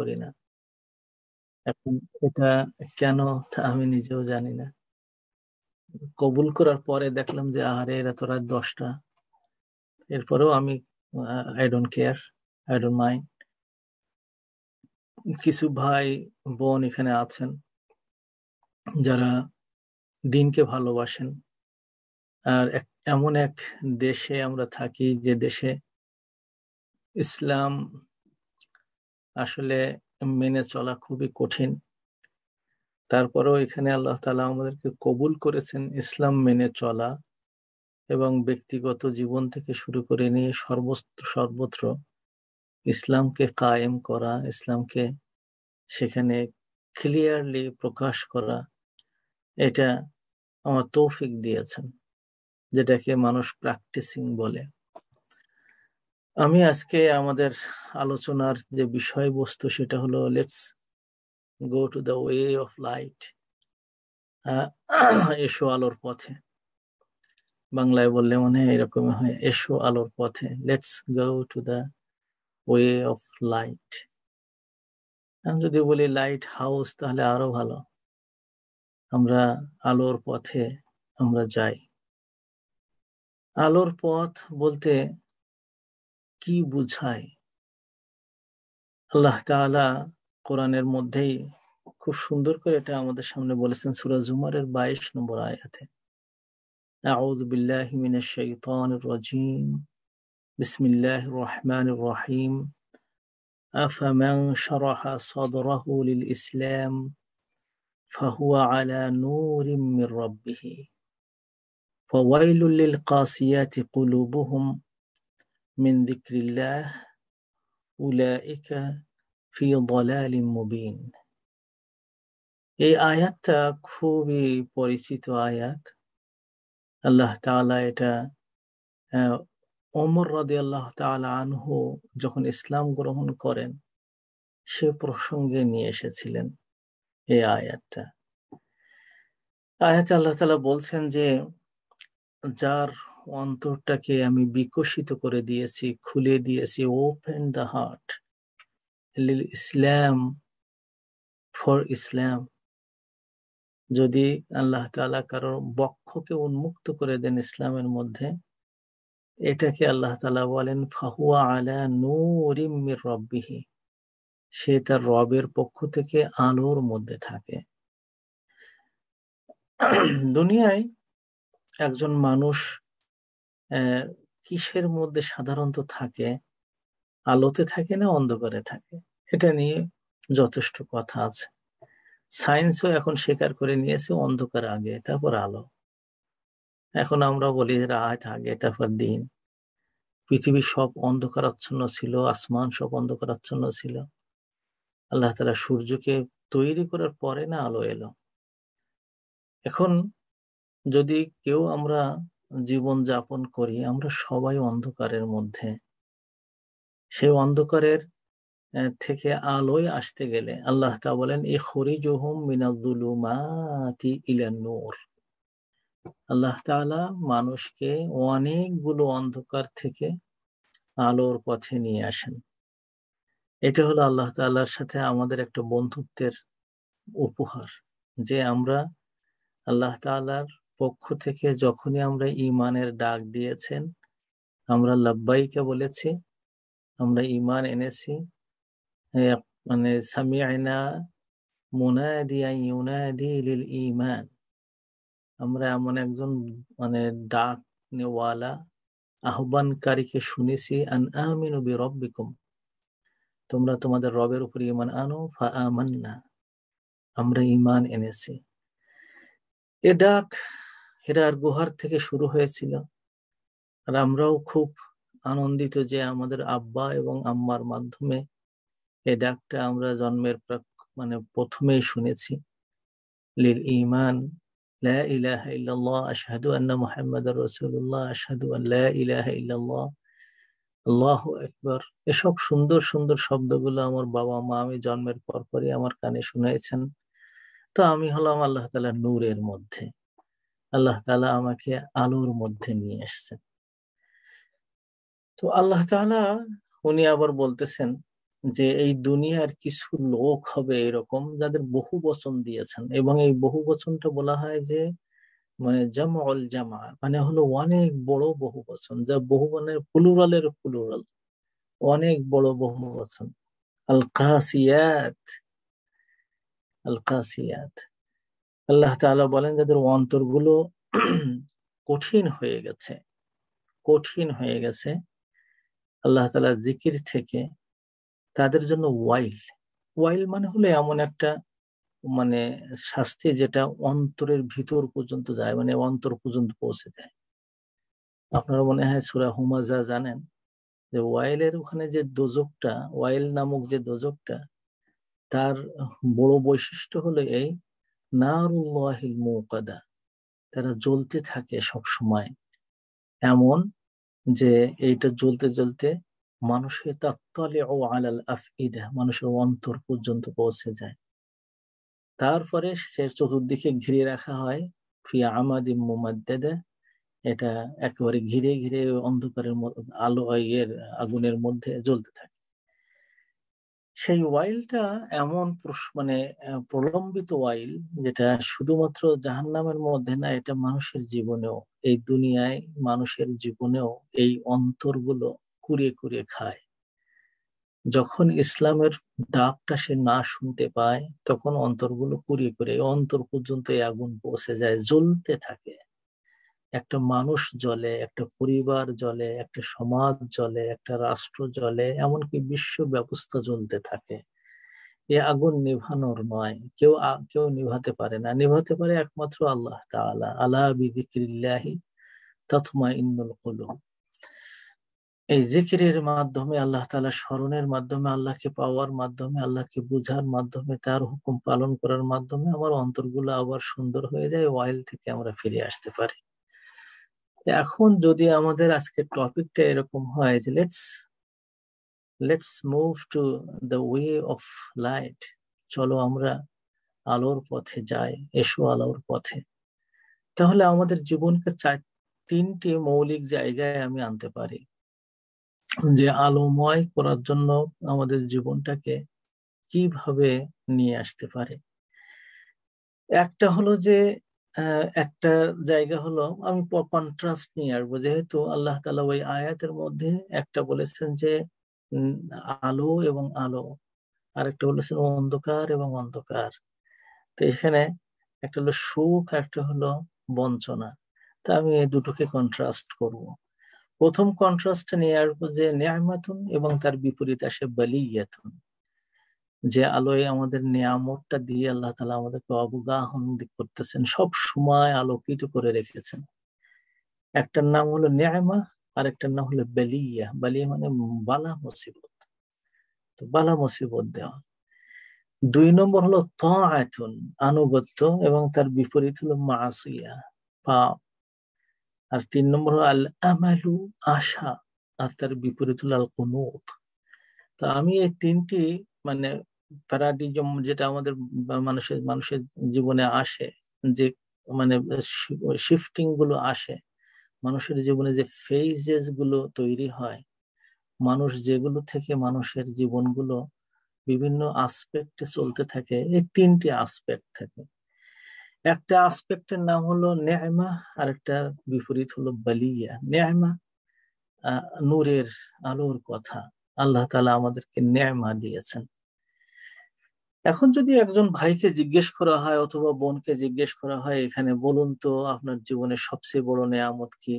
করি না এখন এটা কেন তা আমি নিজেও জানি না কবুল করার পরে দেখলাম যে আহারে এরা তো রাত দশটা এরপরেও আমি I don't care I don't mind কিছু ভাই বোন এখানে আছেন যারা দিনকে ভালোবাসেন আর এমন এক দেশে আমরা থাকি যে দেশে ইসলাম আসলে মেনে চলা খুবই কঠিন তারপরেও এখানে আল্লাহ তালা আমাদেরকে কবুল করেছেন ইসলাম মেনে চলা এবং ব্যক্তিগত জীবন থেকে শুরু করে নিয়ে সর্বস্ত সর্বত্র ইসলামকে কায়েম করা ইসলামকে সেখানে ক্লিয়ারলি প্রকাশ করা এটা আমার তৌফিক দিয়েছেন যেটাকে মানুষ প্র্যাকটিসিং বলে আমি আজকে আমাদের আলোচনার যে বিষয়বস্তু সেটা হলো let's go to the way of light এসো আলোর পথে বাংলায় বললে মনে হয় এরকম হয় এসো আলোর পথে let's go to the way of light আমি যদি বলি লাইট হাউস তাহলে আরো ভালো আমরা আলোর পথে আমরা যাই আলোর পথ বলতে কি বোঝায় আল্লাহ তাআলা কোরআনের মধ্যেই খুব সুন্দর করে এটা আমাদের সামনে বলেছেন সূরা জুমারের 22 নম্বর আয়াতে আউযু বিল্লাহি মিনাশ শাইতানির রাজিম বিসমিল্লাহির রহমানির রহিম আফমান শারাহা সাদরাহু লিল ইসলাম فهو على نور من ربه فويل للقاسيات قلوبهم من ذكر الله أولئك في ضلال مبين এই আয়াতটা খুবই পরিচিত আয়াত আল্লাহ তালা এটা ওমর রদি আল্লাহ তালা আনহু যখন ইসলাম গ্রহণ করেন সে প্রসঙ্গে নিয়ে এসেছিলেন এই আয়াতটা আয়াতে আল্লাহ তালা বলছেন যে যার অন্তরটাকে আমি বিকশিত করে দিয়েছি খুলে দিয়েছি open the heart Islam for Islam যদি আল্লাহ তালা কারোর বক্ষকে উন্মুক্ত করে দেন ইসলামের মধ্যে এটাকে আল্লাহ তালা বলেন ফাহুয়া আলা নুরিমির রব্বিহি সে তার রবের পক্ষ থেকে আলোর মধ্যে থাকে দুনিয়ায় একজন মানুষ কিসের মধ্যে সাধারণত থাকে আলোতে থাকে না অন্ধকারে থাকে এটা নিয়ে যথেষ্ট কথা আছে সায়েন্সও এখন স্বীকার করে নিয়েছে অন্ধকার আগে তারপর আলো এখন আমরা বলি রাত আগে তারপর দিন পৃথিবী সব অন্ধকারাচ্ছন্ন ছিল আসমান সব অন্ধকারাচ্ছন্ন ছিল আল্লাহ তালা সূর্যকে তৈরি করার পরে না আলো এলো এখন যদি কেউ আমরা জীবন যাপন করি আমরা সবাই অন্ধকারের মধ্যে সেই অন্ধকারের থেকে আলোয় আসতে গেলে আল্লাহ তা বলেন এ হরিজহুম মিনাদুলুমাতি ইলানুর আল্লাহ তালা মানুষকে অনেকগুলো অন্ধকার থেকে আলোর পথে নিয়ে আসেন এটা হলো আল্লাহ তাল্লাহার সাথে আমাদের একটা বন্ধুত্বের উপহার যে আমরা আল্লাহ তাল্লাহার পক্ষ থেকে যখনই আমরা ইমানের ডাক দিয়েছেন আমরা লাব্বাইকে বলেছি আমরা ইমান এনেছি মানে সামিআনা মুনাদিয়া ইউনাদি লিল ইমান আমরা এমন একজন মানে ডাক নেওয়ালা আহ্বানকারীকে শুনেছি আন আমিনু বি রব্বিকুম তোমরা তোমাদের রবের উপর ইমান আনো ফা আমান্না আমরা ইমান এনেছি এ ডাক হেরার গুহার থেকে শুরু হয়েছিল আর আমরাও খুব আনন্দিত যে আমাদের আব্বা এবং আম্মার মাধ্যমে এ ডাকটা আমরা জন্মের মানে প্রথমেই শুনেছি লিল ইমান লা ইলাহা ইল্লাল্লাহ আশহাদু আন্না মুহাম্মাদার রাসূলুল্লাহ আশহাদু আন লা ইলাহা ইল্লাল্লাহ আল্লাহ একবার এসব সুন্দর সুন্দর শব্দগুলো আমার বাবা মা আমি জন্মের পরপরই আমার কানে শুনেছেন তো আমি হলাম আল্লাহ তালা নূরের মধ্যে আল্লাহ তালা আমাকে আলোর মধ্যে নিয়ে এসছেন তো আল্লাহ তালা উনি আবার বলতেছেন যে এই দুনিয়ার কিছু লোক হবে এরকম যাদের বহু বচন দিয়েছেন এবং এই বহু বচনটা বলা হয় যে মানে জামাল জামা মানে হলো অনেক বড় বহু বচন যা বহু মানে প্লুরালের প্লুরাল অনেক বড় বহু বচন আল কাসিয়াত আল কাসিয়াত আল্লাহ তাআলা বলেন যাদের অন্তরগুলো কঠিন হয়ে গেছে কঠিন হয়ে গেছে আল্লাহ তালা জিকির থেকে তাদের জন্য ওয়াইল ওয়াইল মানে হলো এমন একটা মানে শাস্তি যেটা অন্তরের ভিতর পর্যন্ত যায় মানে অন্তর পর্যন্ত পৌঁছে যায় আপনারা মনে হয় সুরা হুমাজা জানেন যে ওয়াইলের ওখানে যে দোজকটা ওয়াইল নামক যে দোজকটা তার বড় বৈশিষ্ট্য হলো এই নারুল্লাহিল মৌকাদা তারা জ্বলতে থাকে সব সময় এমন যে এইটা জ্বলতে জ্বলতে মানুষের তাত্তলে ও আলাল আফিদা মানুষের অন্তর পর্যন্ত পৌঁছে যায় তারপরে সে চতুর্দিকে ঘিরে রাখা হয় ফিয়া আমাদি মোমাদ্দেদা এটা একেবারে ঘিরে ঘিরে অন্ধকারের আলো এর আগুনের মধ্যে জ্বলতে থাকে সেই ওয়াইলটা এমন মানে প্রলম্বিত ওয়াইল যেটা শুধুমাত্র জাহান্নামের মধ্যে না এটা মানুষের জীবনেও এই দুনিয়ায় মানুষের জীবনেও এই অন্তরগুলো কুড়িয়ে কুড়িয়ে খায় যখন ইসলামের ডাকটা সে না শুনতে পায় তখন অন্তরগুলো কুড়িয়ে কুড়িয়ে অন্তর পর্যন্ত এই আগুন পৌঁছে যায় জ্বলতে থাকে একটা মানুষ জলে একটা পরিবার জলে একটা সমাজ জলে একটা রাষ্ট্র জলে এমনকি বিশ্ব ব্যবস্থা জ্বলতে থাকে এ আগুন নিভানোর নয় কেউ কেউ নিভাতে পারে না নিভাতে পারে একমাত্র আল্লাহ তালা আল্লাহ বিদিক্রিল্লাহি তথমা ইন্দুল কলুম এই জিকিরের মাধ্যমে আল্লাহ তালা স্মরণের মাধ্যমে আল্লাহকে পাওয়ার মাধ্যমে আল্লাহকে বুঝার মাধ্যমে তার হুকুম পালন করার মাধ্যমে আমার অন্তরগুলো আবার সুন্দর হয়ে যায় ওয়াইল থেকে আমরা ফিরে আসতে পারি এখন যদি আমাদের আজকের টপিকটা এরকম হয় যে let's let's move to the way of light চলো আমরা আলোর পথে যাই এসো আলোর পথে তাহলে আমাদের জীবনকে চার তিনটি মৌলিক জায়গায় আমি আনতে পারি যে আলোময় করার জন্য আমাদের জীবনটাকে কিভাবে নিয়ে আসতে পারে একটা হলো যে একটা জায়গা হলো আমি কন্ট্রাস্ট নিয়ে আসবো যেহেতু আল্লাহ তালা ওই আয়াতের মধ্যে একটা বলেছেন যে আলো এবং আলো আরেকটা বলেছেন অন্ধকার এবং অন্ধকার তো এখানে একটা হলো সুখ একটা হলো বঞ্চনা তা আমি এই দুটোকে কন্ট্রাস্ট করব প্রথম কন্ট্রাস্ট নিয়ে আসবো যে নেয়ামাতুন এবং তার বিপরীত আসে বালিয়াতুন যে আলোয় আমাদের নিয়ামতটা দিয়ে আল্লাহ তালা আমাদেরকে অবগাহন করতেছেন সব সময় আলোকিত করে রেখেছেন একটার নাম হলো ন্যায়মা আর একটার নাম হলো বেলিয়া বালিয়া মানে বালা মুসিবত তো বালা মুসিবত দেওয়া দুই নম্বর হলো তাআতুন আনুগত্য এবং তার বিপরীত হলো মাসুইয়া পাপ আর তিন নম্বর হলো আল আমালু আশা আর তার বিপরীত হলো আল কুনুত তো আমি এই তিনটি মানে প্যারাডিজম যেটা আমাদের মানুষের মানুষের জীবনে আসে যে মানে শিফটিং গুলো আসে মানুষের জীবনে যে ফেজেস গুলো তৈরি হয় মানুষ যেগুলো থেকে মানুষের জীবনগুলো বিভিন্ন আসপেক্টে চলতে থাকে এই তিনটি আসপেক্ট থাকে একটা আসপেক্টের নাম হলো ন্যায়মা আর একটা বিপরীত হলো বালিয়া ন্যায়মা নূরের আলোর কথা আল্লাহ তালা আমাদেরকে ন্যায়মা দিয়েছেন এখন যদি একজন ভাইকে জিজ্ঞেস করা হয় অথবা বোনকে জিজ্ঞেস করা হয় এখানে বলুন তো আপনার জীবনে সবচেয়ে বড় নেয়ামত কি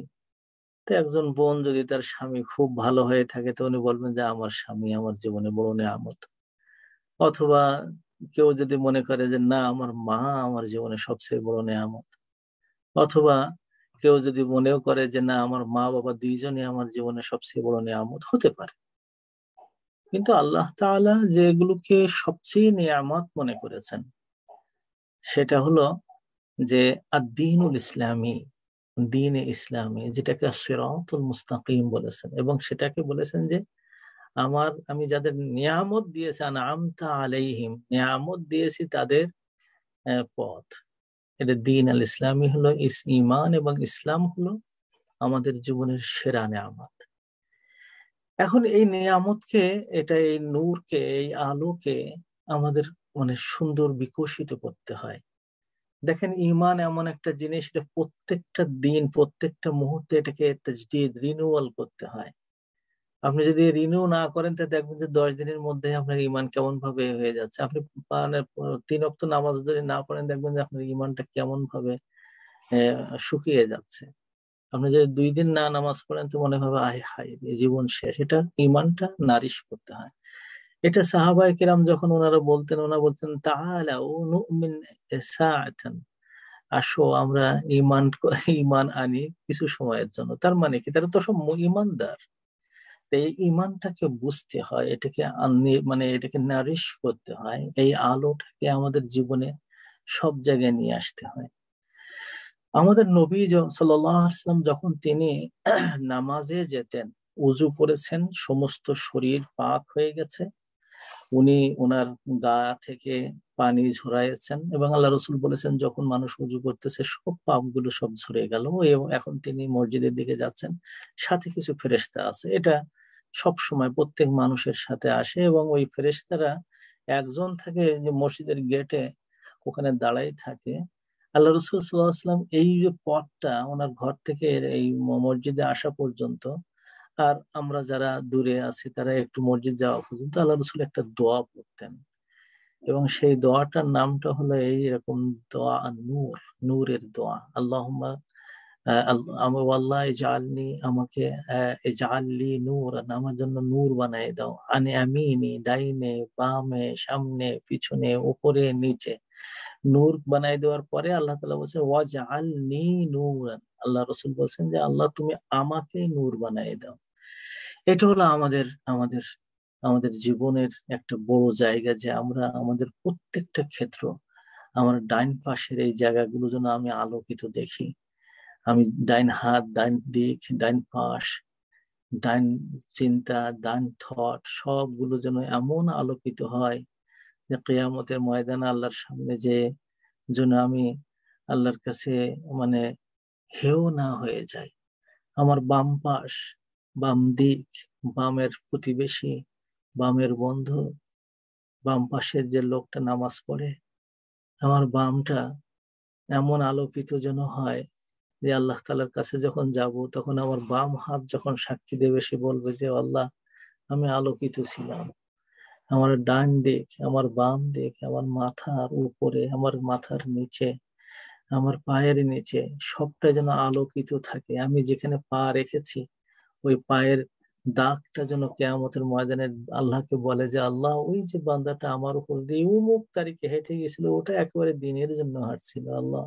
তো একজন বোন যদি তার স্বামী খুব ভালো হয়ে থাকে তো উনি বলবেন যে আমার স্বামী আমার জীবনে বড় নেয়ামত অথবা কেউ যদি মনে করে যে না আমার মা আমার জীবনে সবচেয়ে বড় নেয়ামত অথবা কেউ যদি মনেও করে যে না আমার মা বাবা দুইজনই আমার জীবনে সবচেয়ে বড় নেয়ামত হতে পারে কিন্তু আল্লাহ তাআলা যেগুলোকে সবচেয়ে নিয়ামত মনে করেছেন সেটা হলো যে আদিনুল ইসলামী দিন ইসলামী যেটাকে সিরাতুল মুস্তাকিম বলেছেন এবং সেটাকে বলেছেন যে আমার আমি যাদের নিয়ামত দিয়েছি আমতা আলাইহিম নিয়ামত দিয়েছি তাদের পথ এটা দিন আল ইসলামী হলো ইস ইমান এবং ইসলাম হলো আমাদের জীবনের সেরা নিয়ামত এখন এই নিয়ামতকে এটা এই নূরকে এই আলোকে আমাদের মানে সুন্দর বিকশিত করতে হয় দেখেন ইমান এমন একটা জিনিস এটা প্রত্যেকটা দিন প্রত্যেকটা মুহূর্তে এটাকে রিনিউয়াল করতে হয় আপনি যদি রিনিউ না করেন তা দেখবেন যে দশ দিনের মধ্যে আপনার ইমান কেমন ভাবে হয়ে যাচ্ছে আপনি মানে তিন অক্ত নামাজ ধরে না করেন দেখবেন যে আপনার ইমানটা কেমন ভাবে শুকিয়ে যাচ্ছে আপনি যদি দুই দিন না নামাজ পড়েন তো মনে হবে আয় হায় জীবন শেষ এটা ইমানটা নারিশ করতে হয় এটা সাহাবায় কিরাম যখন ওনারা বলতেন ওনারা বলতেন তাহলে আসো আমরা ইমান ইমান আনি কিছু সময়ের জন্য তার মানে কি তারা তো সব ইমানদার এই ইমানটাকে বুঝতে হয় এটাকে মানে এটাকে নারিশ করতে হয় এই আলোটাকে আমাদের জীবনে সব জায়গায় নিয়ে আসতে হয় আমাদের নবী সাল্লাম যখন তিনি নামাজে যেতেন উজু করেছেন সমস্ত শরীর পাক হয়ে গেছে উনি ওনার গা থেকে পানি ঝরাইছেন এবং আল্লাহ রসুল বলেছেন যখন মানুষ উজু করতেছে সব পাপ গুলো সব ঝরে গেল এবং এখন তিনি মসজিদের দিকে যাচ্ছেন সাথে কিছু ফেরেস্তা আছে এটা সব সময় প্রত্যেক মানুষের সাথে আসে এবং ওই ফেরেস্তারা একজন থাকে যে মসজিদের গেটে ওখানে দাঁড়াই থাকে আল্লাহ রসুল সাল্লাহাম এই যে পথটা ওনার ঘর থেকে এই মসজিদে আসা পর্যন্ত আর আমরা যারা দূরে আছি তারা একটু মসজিদ যাওয়া পর্যন্ত আল্লাহ রসুল একটা দোয়া পড়তেন এবং সেই দোয়াটার নামটা হলো এই এরকম দোয়া নূর নূরের দোয়া আল্লাহ আমার আল্লাহ জালনি আমাকে জাললি নূর আমার জন্য নূর বানাই দাও আনে আমিনি ডাইনে বামে সামনে পিছনে উপরে নিচে নূর বানাই দেওয়ার পরে আল্লাহ তালা বলছেন ওয়াজ আলনি নূরান আল্লাহ রসুল বলছেন যে আল্লাহ তুমি আমাকে নূর বানাই দাও এটা হলো আমাদের আমাদের আমাদের জীবনের একটা বড় জায়গা যে আমরা আমাদের প্রত্যেকটা ক্ষেত্র আমার ডাইন পাশের এই জায়গাগুলো যেন আমি আলোকিত দেখি আমি ডাইন হাত ডাইন দিক ডাইন পাশ ডাইন চিন্তা ডাইন থট সবগুলো যেন এমন আলোকিত হয় যে কেয়ামতের ময়দানে আল্লাহর সামনে যে যেন আমি আল্লাহর কাছে মানে হেও না হয়ে যায় আমার বাম পাশ বাম দিক বামের প্রতিবেশী বামের বন্ধু বাম পাশের যে লোকটা নামাজ পড়ে আমার বামটা এমন আলোকিত যেন হয় যে আল্লাহ তালার কাছে যখন যাব তখন আমার বাম হাত যখন সাক্ষী দেবে সে বলবে যে আল্লাহ আমি আলোকিত ছিলাম আমার ডান দিক আমার বাম দিক আমার মাথার উপরে আমার মাথার নিচে আমার পায়ের নিচে সবটা যেন আলোকিত থাকে আমি যেখানে পা রেখেছি ওই পায়ের দাগটা যেন কেয়ামতের ময়দানে আল্লাহকে বলে যে আল্লাহ ওই যে বান্দাটা আমার উপর দিয়ে উমুক তারিখে হেঁটে গেছিল ওটা একেবারে দিনের জন্য হাঁটছিল আল্লাহ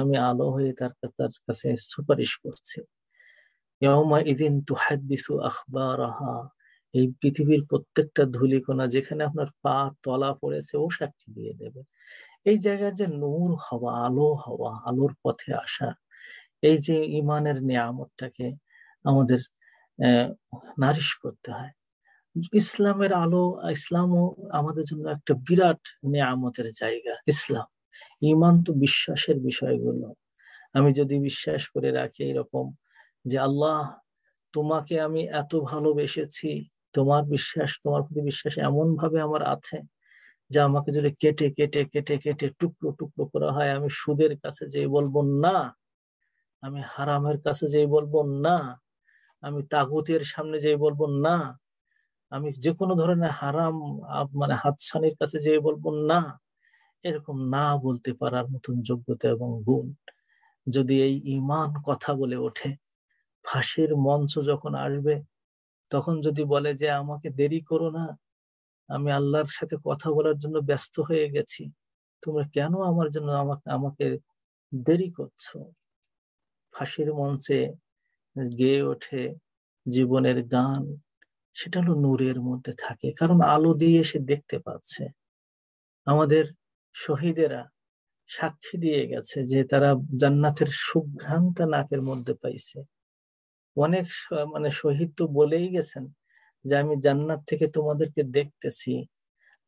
আমি আলো হয়ে তার তার কাছে সুপারিশ করছি ইদিন তুহাদ্দিসু আখবারাহা এই পৃথিবীর প্রত্যেকটা ধুলিকোনা যেখানে আপনার পা তলা পড়েছে ও সাক্ষী দিয়ে দেবে এই জায়গার যে নূর হওয়া আলো হওয়া আলোর পথে আসা এই যে ইমানের নিয়ামতটাকে আমাদের নারিশ করতে হয় ইসলামের আলো ইসলামও আমাদের জন্য একটা বিরাট নিয়ামতের জায়গা ইসলাম ইমান তো বিশ্বাসের বিষয়গুলো আমি যদি বিশ্বাস করে রাখি এরকম যে আল্লাহ তোমাকে আমি এত ভালোবেসেছি তোমার বিশ্বাস তোমার প্রতি বিশ্বাস এমন ভাবে আমার আছে যে আমাকে যদি কেটে কেটে কেটে কেটে টুকরো টুকরো করা হয় আমি সুদের কাছে যে বলবো না আমি হারামের কাছে যে বলবো না আমি তাগুতের সামনে যে বলবো না আমি যে কোনো ধরনের হারাম মানে হাতছানির কাছে যে বলবো না এরকম না বলতে পারার মতন যোগ্যতা এবং গুণ যদি এই ইমান কথা বলে ওঠে ফাঁসির মঞ্চ যখন আসবে তখন যদি বলে যে আমাকে দেরি করো না আমি আল্লাহর সাথে কথা বলার জন্য ব্যস্ত হয়ে গেছি তোমরা কেন আমার জন্য আমাকে আমাকে দেরি করছো ফাঁসির মঞ্চে গেয়ে ওঠে জীবনের গান সেটা হলো নূরের মধ্যে থাকে কারণ আলো দিয়ে সে দেখতে পাচ্ছে আমাদের শহীদেরা সাক্ষী দিয়ে গেছে যে তারা জান্নাতের সুঘ্রাণটা নাকের মধ্যে পাইছে অনেক মানে শহীদ তো বলেই গেছেন যে আমি জান্নাত থেকে তোমাদেরকে দেখতেছি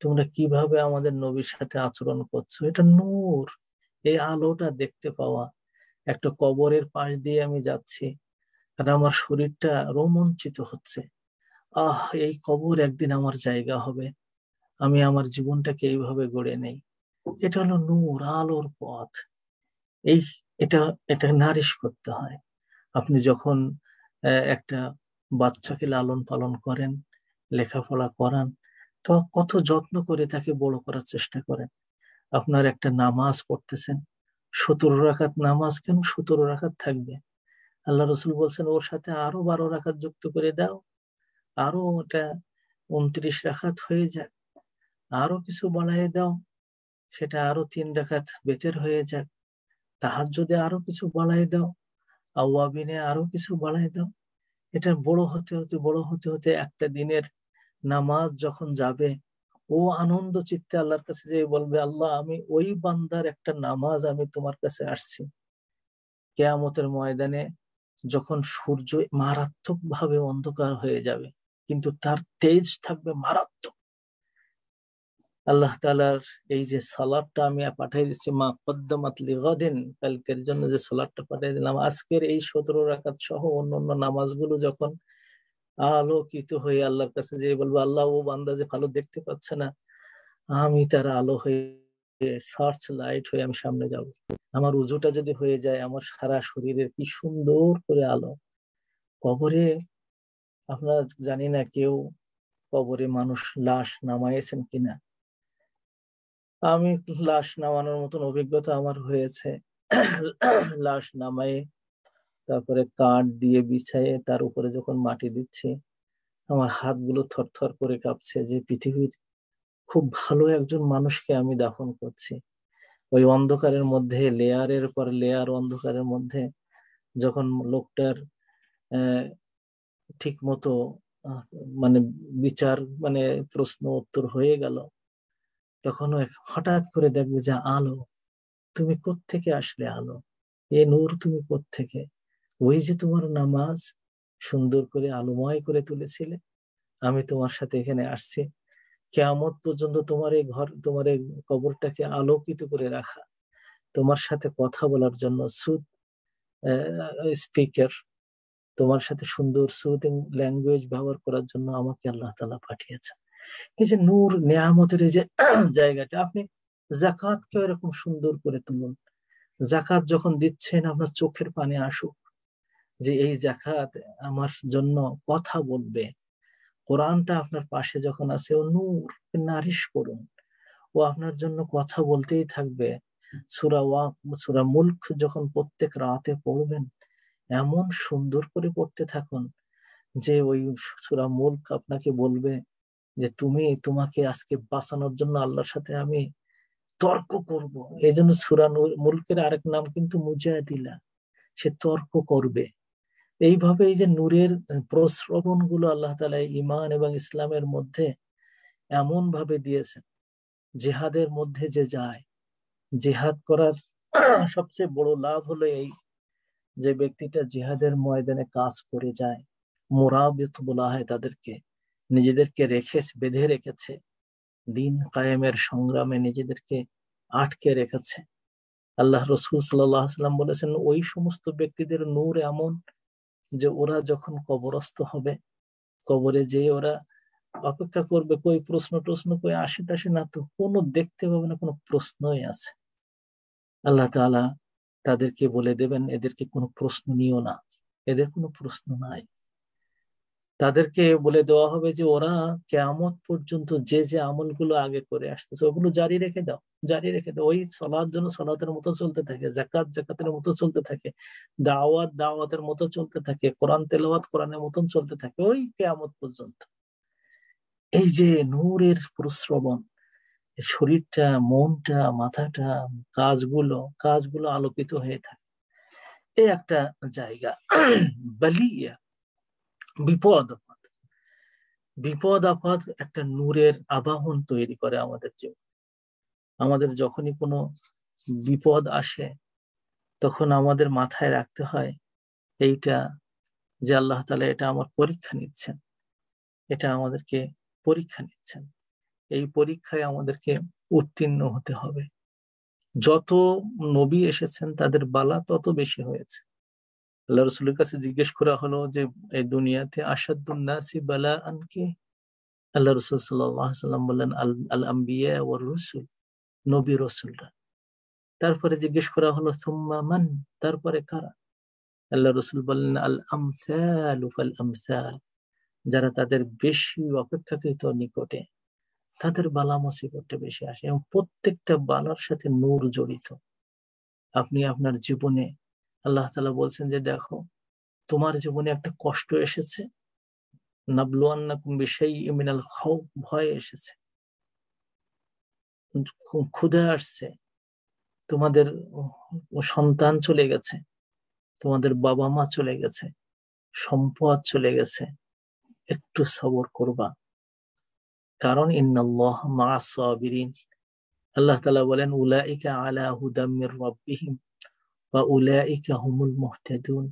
তোমরা কিভাবে আমাদের নবীর সাথে আচরণ করছো এটা নূর এই আলোটা দেখতে পাওয়া একটা কবরের পাশ দিয়ে আমি যাচ্ছি আর আমার শরীরটা রোমাঞ্চিত হচ্ছে আহ এই কবর একদিন আমার জায়গা হবে আমি আমার জীবনটাকে এইভাবে গড়ে নেই এটা হলো নূর আলোর পথ এই এটা এটা নারিশ করতে হয় আপনি যখন একটা বাচ্চাকে লালন পালন করেন লেখাপড়া করান তো কত যত্ন করে তাকে বড় করার চেষ্টা করেন আপনার একটা নামাজ পড়তেছেন সতেরো রাখাত নামাজ কেন সতেরো রাখাত থাকবে আল্লাহ রসুল বলছেন ওর সাথে আরো বারো রাখাত যুক্ত করে দাও আরো ওটা উনত্রিশ রাখাত হয়ে যাক আরো কিছু বাড়াই দাও সেটা আরো তিন রেখাত বেতের হয়ে যাক তাহার যদি আরো কিছু বলাই দাও আওয়াবিনে আরো কিছু বলাই দাও এটা বড় হতে হতে বড় হতে হতে একটা দিনের নামাজ যখন যাবে ও আনন্দ চিত্তে আল্লাহর কাছে যে বলবে আল্লাহ আমি ওই বান্দার একটা নামাজ আমি তোমার কাছে আসছি কেয়ামতের ময়দানে যখন সূর্য মারাত্মক ভাবে অন্ধকার হয়ে যাবে কিন্তু তার তেজ থাকবে মারাত্মক আল্লাহ তালার এই যে সালাদটা আমি পাঠাই দিচ্ছি মা কদ্দমাত লিগদিন কালকের জন্য যে সালাদটা পাঠিয়ে দিলাম আজকের এই সতেরো রাকাত সহ অন্য অন্য নামাজগুলো যখন আলোকিত হয়ে আল্লাহর কাছে যে বলবো আল্লাহ ও বান্দা যে ভালো দেখতে পাচ্ছে না আমি তার আলো হয়ে সার্চ লাইট হয়ে আমি সামনে যাব আমার উজুটা যদি হয়ে যায় আমার সারা শরীরের কি সুন্দর করে আলো কবরে আপনারা জানি না কেউ কবরে মানুষ লাশ নামাইয়েছেন কিনা আমি লাশ নামানোর মতন অভিজ্ঞতা আমার হয়েছে লাশ নামাই তারপরে কাঠ দিয়ে বিছায়ে তার উপরে যখন মাটি দিচ্ছি আমার হাতগুলো থরথর করে কাঁপছে যে পৃথিবীর খুব ভালো একজন মানুষকে আমি দাফন করছি ওই অন্ধকারের মধ্যে লেয়ারের পর লেয়ার অন্ধকারের মধ্যে যখন লোকটার ঠিক মতো মানে বিচার মানে প্রশ্ন উত্তর হয়ে গেল তখন হঠাৎ করে দেখবে যে আলো তুমি থেকে আসলে আলো এ নূর তুমি থেকে ওই যে তোমার নামাজ সুন্দর করে আলোময় করে তুলেছিলে আমি তোমার সাথে এখানে আসছি কেয়ামত পর্যন্ত তোমার এই ঘর তোমার এই কবরটাকে আলোকিত করে রাখা তোমার সাথে কথা বলার জন্য সুদ স্পিকার তোমার সাথে সুন্দর সুদিং ল্যাঙ্গুয়েজ ব্যবহার করার জন্য আমাকে আল্লাহ তালা পাঠিয়েছেন এই যে নূর নিয়ামতের এই যে জায়গাটা আপনি জাকাতকে এরকম সুন্দর করে তুলুন জাকাত যখন দিচ্ছেন আপনার চোখের পানি আসুক যে এই জাকাত আমার জন্য কথা বলবে কোরআনটা আপনার পাশে যখন আছে ও নূর নারিশ করুন ও আপনার জন্য কথা বলতেই থাকবে সুরা ওয়া সুরা মুল্ক যখন প্রত্যেক রাতে পড়বেন এমন সুন্দর করে পড়তে থাকুন যে ওই সুরা মুল্ক আপনাকে বলবে যে তুমি তোমাকে আজকে বাঁচানোর জন্য আল্লাহর সাথে আমি তর্ক করব এই জন্য সুরান মুলকের আরেক নাম কিন্তু মুজাহিদিলা সে তর্ক করবে এইভাবে এই যে নূরের প্রশ্রবণ গুলো আল্লাহ তালা ইমান এবং ইসলামের মধ্যে এমন ভাবে দিয়েছেন জেহাদের মধ্যে যে যায় জেহাদ করার সবচেয়ে বড় লাভ হলো এই যে ব্যক্তিটা জেহাদের ময়দানে কাজ করে যায় মোরাবিত বলা হয় তাদেরকে নিজেদেরকে রেখে বেঁধে রেখেছে দিন কায়েমের সংগ্রামে নিজেদেরকে আটকে রেখেছে আল্লাহ রসুল সাল্লাম বলেছেন ওই সমস্ত ব্যক্তিদের নূর এমন যে ওরা যখন কবরস্ত হবে কবরে যে ওরা অপেক্ষা করবে কই প্রশ্ন টশ্ন কই আসে টাসে না তো কোনো দেখতে পাবে না কোনো প্রশ্নই আছে আল্লাহ তালা তাদেরকে বলে দেবেন এদেরকে কোনো প্রশ্ন নিও না এদের কোনো প্রশ্ন নাই তাদেরকে বলে দেওয়া হবে যে ওরা কেয়ামত পর্যন্ত যে যে আমলগুলো আগে করে আসতেছে ওগুলো জারি রেখে দাও জারি রেখে দাও ওই সলাদ জন্য সলাতের মতো চলতে থাকে জাকাত জাকাতের মতো চলতে থাকে দাওয়াত দাওয়াতের মতো চলতে থাকে কোরআন তেলাওয়াত কোরআনের মতন চলতে থাকে ওই কেয়ামত পর্যন্ত এই যে নূরের প্রশ্রবণ শরীরটা মনটা মাথাটা কাজগুলো কাজগুলো আলোকিত হয়ে থাকে এই একটা জায়গা বালিয়া বিপদ আপদ বিপদ আপদ একটা নূরের আবাহন তৈরি করে আমাদের জন্য আমাদের যখনই কোনো বিপদ আসে তখন আমাদের মাথায় রাখতে হয় এইটা যে আল্লাহ তালা এটা আমার পরীক্ষা নিচ্ছেন এটা আমাদেরকে পরীক্ষা নিচ্ছেন এই পরীক্ষায় আমাদেরকে উত্তীর্ণ হতে হবে যত নবী এসেছেন তাদের বালা তত বেশি হয়েছে আল্লাহ রসুলের কাছে জিজ্ঞেস করা হলো যে এই দুনিয়াতে আসাদুল নাসি বালা আনকে আল্লাহ রসুল সাল্লাম বললেন আল আম্বিয়া ও রসুল নবী রসুলরা তারপরে জিজ্ঞেস করা হলো সুম্মা মান তারপরে কারা আল্লাহ রসুল বললেন আল আমসাল আমসাল যারা তাদের বেশি অপেক্ষাকৃত নিকটে তাদের বালা মুসিবতটা বেশি আসে এবং প্রত্যেকটা বালার সাথে নূর জড়িত আপনি আপনার জীবনে আল্লাহ তালা বলছেন যে দেখো তোমার জীবনে একটা কষ্ট এসেছে নাবলুয়ান্না কুম্বি সেই ইমিনাল খাও ভয় এসেছে ক্ষুধা আসছে তোমাদের সন্তান চলে গেছে তোমাদের বাবা মা চলে গেছে সম্পদ চলে গেছে একটু সবর করবা কারণ ইন্নাল্লাহ মা সাবিরিন আল্লাহ তালা বলেন উলাইকা আলা হুদাম্মির রব্বিহিম বা উলাইকা হুমুল মুহতাদুন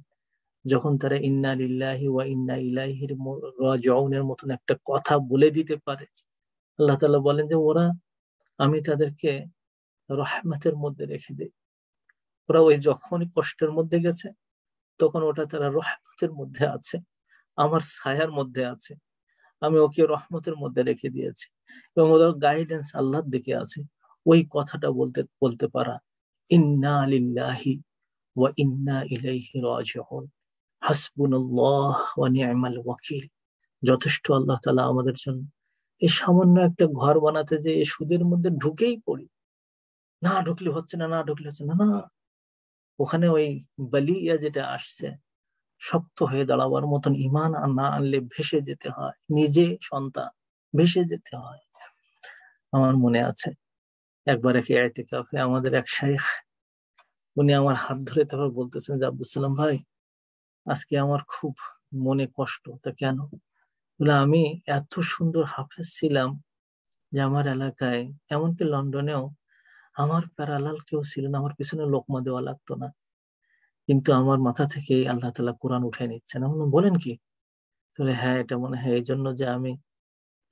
যখন তারা ইন্না লিল্লাহি ওয়া ইন্না ইলাইহির রাজিউনের মতন একটা কথা বলে দিতে পারে আল্লাহ তাআলা বলেন যে ওরা আমি তাদেরকে রহমতের মধ্যে রেখে দেই ওরা ওই যখনই কষ্টের মধ্যে গেছে তখন ওটা তারা রহমতের মধ্যে আছে আমার ছায়ার মধ্যে আছে আমি ওকে রহমতের মধ্যে রেখে দিয়েছি এবং ওদের গাইডেন্স আল্লাহর দিকে আছে ওই কথাটা বলতে বলতে পারা ইন্না লিল্লাহি ওয়া ইন্না ইলাইহি রাজিউন হাসবুনাল্লাহ ওয়া ওয়াকিল যথেষ্ট আল্লাহ তাআলা আমাদের জন্য এই সামান্য একটা ঘর বানাতে যে সুদের মধ্যে ঢুকেই পড়ি না ঢুকলে হচ্ছে না না ঢুকলে হচ্ছে না না ওখানে ওই বালিয়া যেটা আসছে শক্ত হয়ে দাঁড়াবার মতন ইমান আর না আনলে ভেসে যেতে হয় নিজে সন্তান ভেসে যেতে হয় আমার মনে আছে একবার এক এআইতে কাউকে আমাদের এক শেখ উনি আমার হাত ধরে তারপর বলতেছেন যে আব্দুল সালাম ভাই আজকে আমার খুব মনে কষ্ট তা কেন বলে আমি এত সুন্দর হাফেজ ছিলাম যে আমার এলাকায় এমনকি লন্ডনেও আমার প্যারালাল কেউ ছিল না আমার পিছনে লোকমা দেওয়া লাগতো না কিন্তু আমার মাথা থেকে আল্লাহ তালা কোরআন উঠে নিচ্ছেন এমন বলেন কি তাহলে হ্যাঁ এটা মনে হয় এই জন্য যে আমি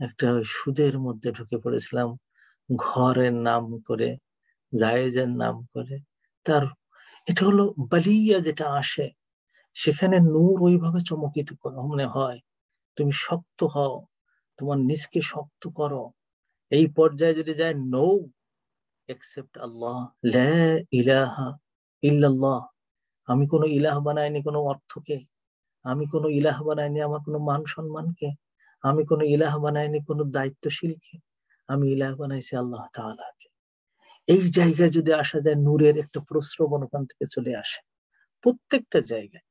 একটা সুদের মধ্যে ঢুকে পড়েছিলাম ঘরের নাম করে জায়েজের নাম করে তার এটা হলো বালিয়া যেটা আসে সেখানে নূর ওইভাবে চমকিত মনে হয় তুমি শক্ত হও তোমার নিজকে শক্ত করো এই পর্যায়ে যদি যায় নৌ এক্সেপ্ট আল্লাহ ইলাহা ইল্লাল্লাহ আমি কোনো ইলাহ বানাইনি কোনো অর্থকে আমি কোনো ইলাহ বানাইনি আমার কোনো মান সম্মানকে আমি কোনো ইলাহ বানাইনি কোনো দায়িত্বশীলকে আমি ইলাহ বানাইছি আল্লাহ তাহলে এই জায়গায় যদি আসা যায় নূরের একটা প্রশ্রবণ ওখান থেকে চলে আসে প্রত্যেকটা জায়গায়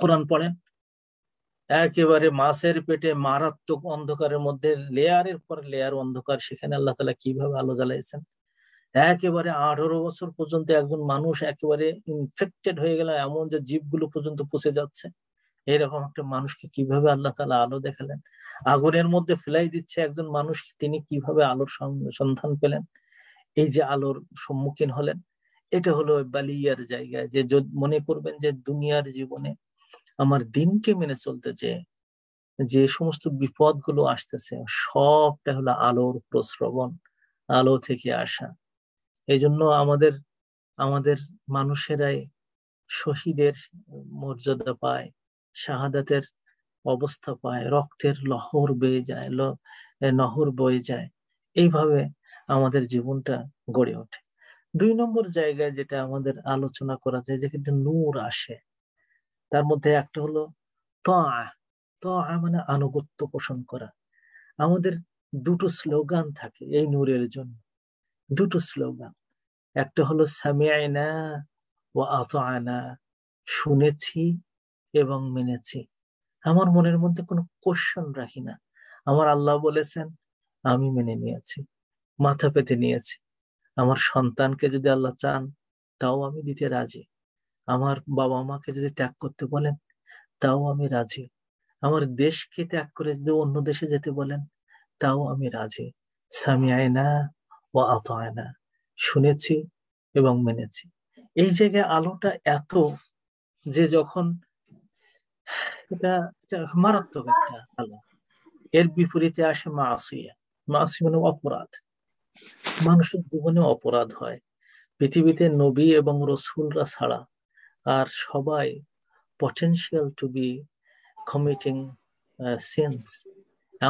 কোরআন পড়েন একেবারে মাছের পেটে মারাত্মক অন্ধকারের মধ্যে লেয়ারের পর লেয়ার অন্ধকার সেখানে আল্লাহ তালা কিভাবে আলো জ্বালাইছেন একেবারে আঠারো বছর পর্যন্ত একজন মানুষ একেবারে ইনফেক্টেড হয়ে গেল এমন যে জীবগুলো পর্যন্ত পচে যাচ্ছে এরকম একটা মানুষকে কিভাবে আল্লাহ তালা আলো দেখালেন আগুনের মধ্যে ফেলাই দিচ্ছে একজন মানুষ তিনি কিভাবে আলোর সন্ধান পেলেন এই যে আলোর সম্মুখীন হলেন এটা হলো বালিয়ার জায়গা যে মনে করবেন যে দুনিয়ার জীবনে আমার দিনকে মেনে চলতে যে যে সমস্ত বিপদগুলো আসতেছে সবটা হলো আলোর প্রশ্রবণ আলো থেকে আসা এই জন্য আমাদের আমাদের মানুষেরাই শহীদের মর্যাদা পায় শাহাদাতের অবস্থা পায় রক্তের লহর বয়ে যায় নহর বয়ে যায় এইভাবে আমাদের জীবনটা গড়ে ওঠে দুই নম্বর জায়গায় যেটা আমাদের আলোচনা করা যায় যেখানে নূর আসে তার মধ্যে একটা হলো তা তা মানে আনুগত্য পোষণ করা আমাদের দুটো স্লোগান থাকে এই নূরের জন্য দুটো স্লোগান একটা হলো না ও আয়না শুনেছি এবং মেনেছি আমার মনের মধ্যে কোনো কোশ্চন রাখি না আমার আল্লাহ বলেছেন আমি মেনে নিয়েছি মাথা পেতে নিয়েছি আমার সন্তানকে যদি আল্লাহ চান তাও আমি দিতে রাজি আমার বাবা মাকে যদি ত্যাগ করতে বলেন তাও আমি রাজি আমার দেশকে ত্যাগ করে যদি অন্য দেশে যেতে বলেন তাও আমি রাজি সামি না ও আতায় না শুনেছি এবং মেনেছি এই জায়গায় আলোটা এত যে যখন এটা এটা মারাত্মক একটা আল্লাহ এর বিপরীতে আসে মাসিয়া মাসি মানে অপরাধ মানুষের জীবনে অপরাধ হয় পৃথিবীতে নবী এবং রসুলরা ছাড়া আর সবাই potential to be committing sins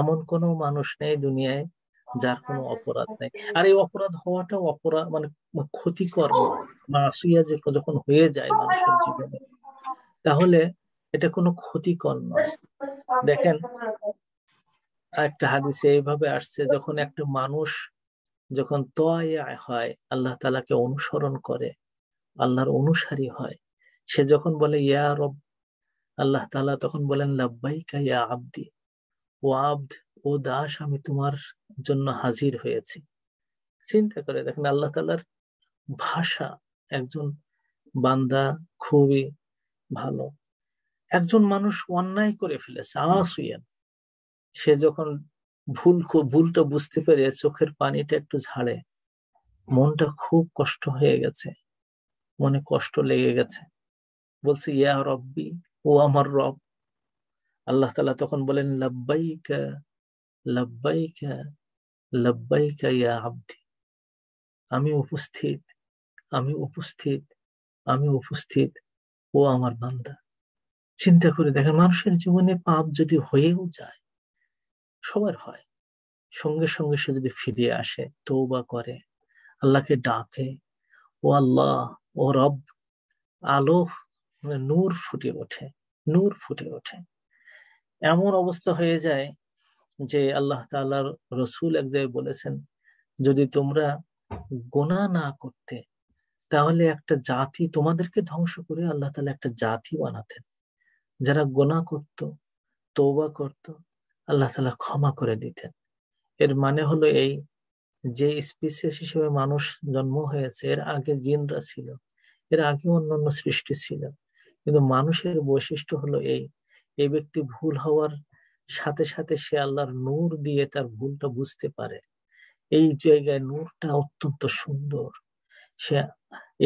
এমন কোনো মানুষ নেই দুনিয়ায় যার কোনো অপরাধ নেই আর এই অপরাধ হওয়াটাও অপরাধ মানে ক্ষতিকর মাসিয়া যে যখন হয়ে যায় মানুষের জীবনে তাহলে এটা কোনো ক্ষতিকর নয় দেখেন একটা হাদিসে এইভাবে আসছে যখন একটা মানুষ যখন তয় হয় আল্লাহ তালাকে অনুসরণ করে আল্লাহর অনুসারী হয় সে যখন বলে ইয়া রব আল্লাহ তালা তখন বলেন লাব্বাইকা ইয়া আব্দি ও আব্দ ও দাস আমি তোমার জন্য হাজির হয়েছি চিন্তা করে দেখেন আল্লাহ তালার ভাষা একজন বান্দা খুবই ভালো একজন মানুষ অন্যায় করে ফেলেছে আসুয়েন সে যখন ভুল ভুলটা বুঝতে পেরে চোখের পানিটা একটু ঝাড়ে মনটা খুব কষ্ট হয়ে গেছে মনে কষ্ট লেগে গেছে বলছে ইয়া রব্বি ও আমার রব আল্লাহ তালা তখন বলেন লাব্বাইকা লাব্বাইকা লাব্বাইকা ইয়া আব্দি আমি উপস্থিত আমি উপস্থিত আমি উপস্থিত ও আমার বান্দা চিন্তা করে দেখেন মানুষের জীবনে পাপ যদি হয়েও যায় সবার হয় সঙ্গে সঙ্গে সে যদি ফিরে আসে তৌবা করে আল্লাহকে ডাকে ও আল্লাহ ও রব আলো মানে নূর ফুটে ওঠে নূর ফুটে ওঠে এমন অবস্থা হয়ে যায় যে আল্লাহ তাল্লাহ রসুল এক জায়গায় বলেছেন যদি তোমরা গোনা না করতে তাহলে একটা জাতি তোমাদেরকে ধ্বংস করে আল্লাহ তালা একটা জাতি বানাতেন যারা গোনা করত তৌবা করত আল্লাহ তালা ক্ষমা করে দিতেন এর মানে হলো এই যে স্পিসিস হিসেবে মানুষ জন্ম হয়েছে এর আগে জিনরা ছিল এর আগে অন্যান্য সৃষ্টি ছিল কিন্তু মানুষের বৈশিষ্ট্য হলো এই এই ব্যক্তি ভুল হওয়ার সাথে সাথে সে আল্লাহর নূর দিয়ে তার ভুলটা বুঝতে পারে এই জায়গায় নূরটা অত্যন্ত সুন্দর সে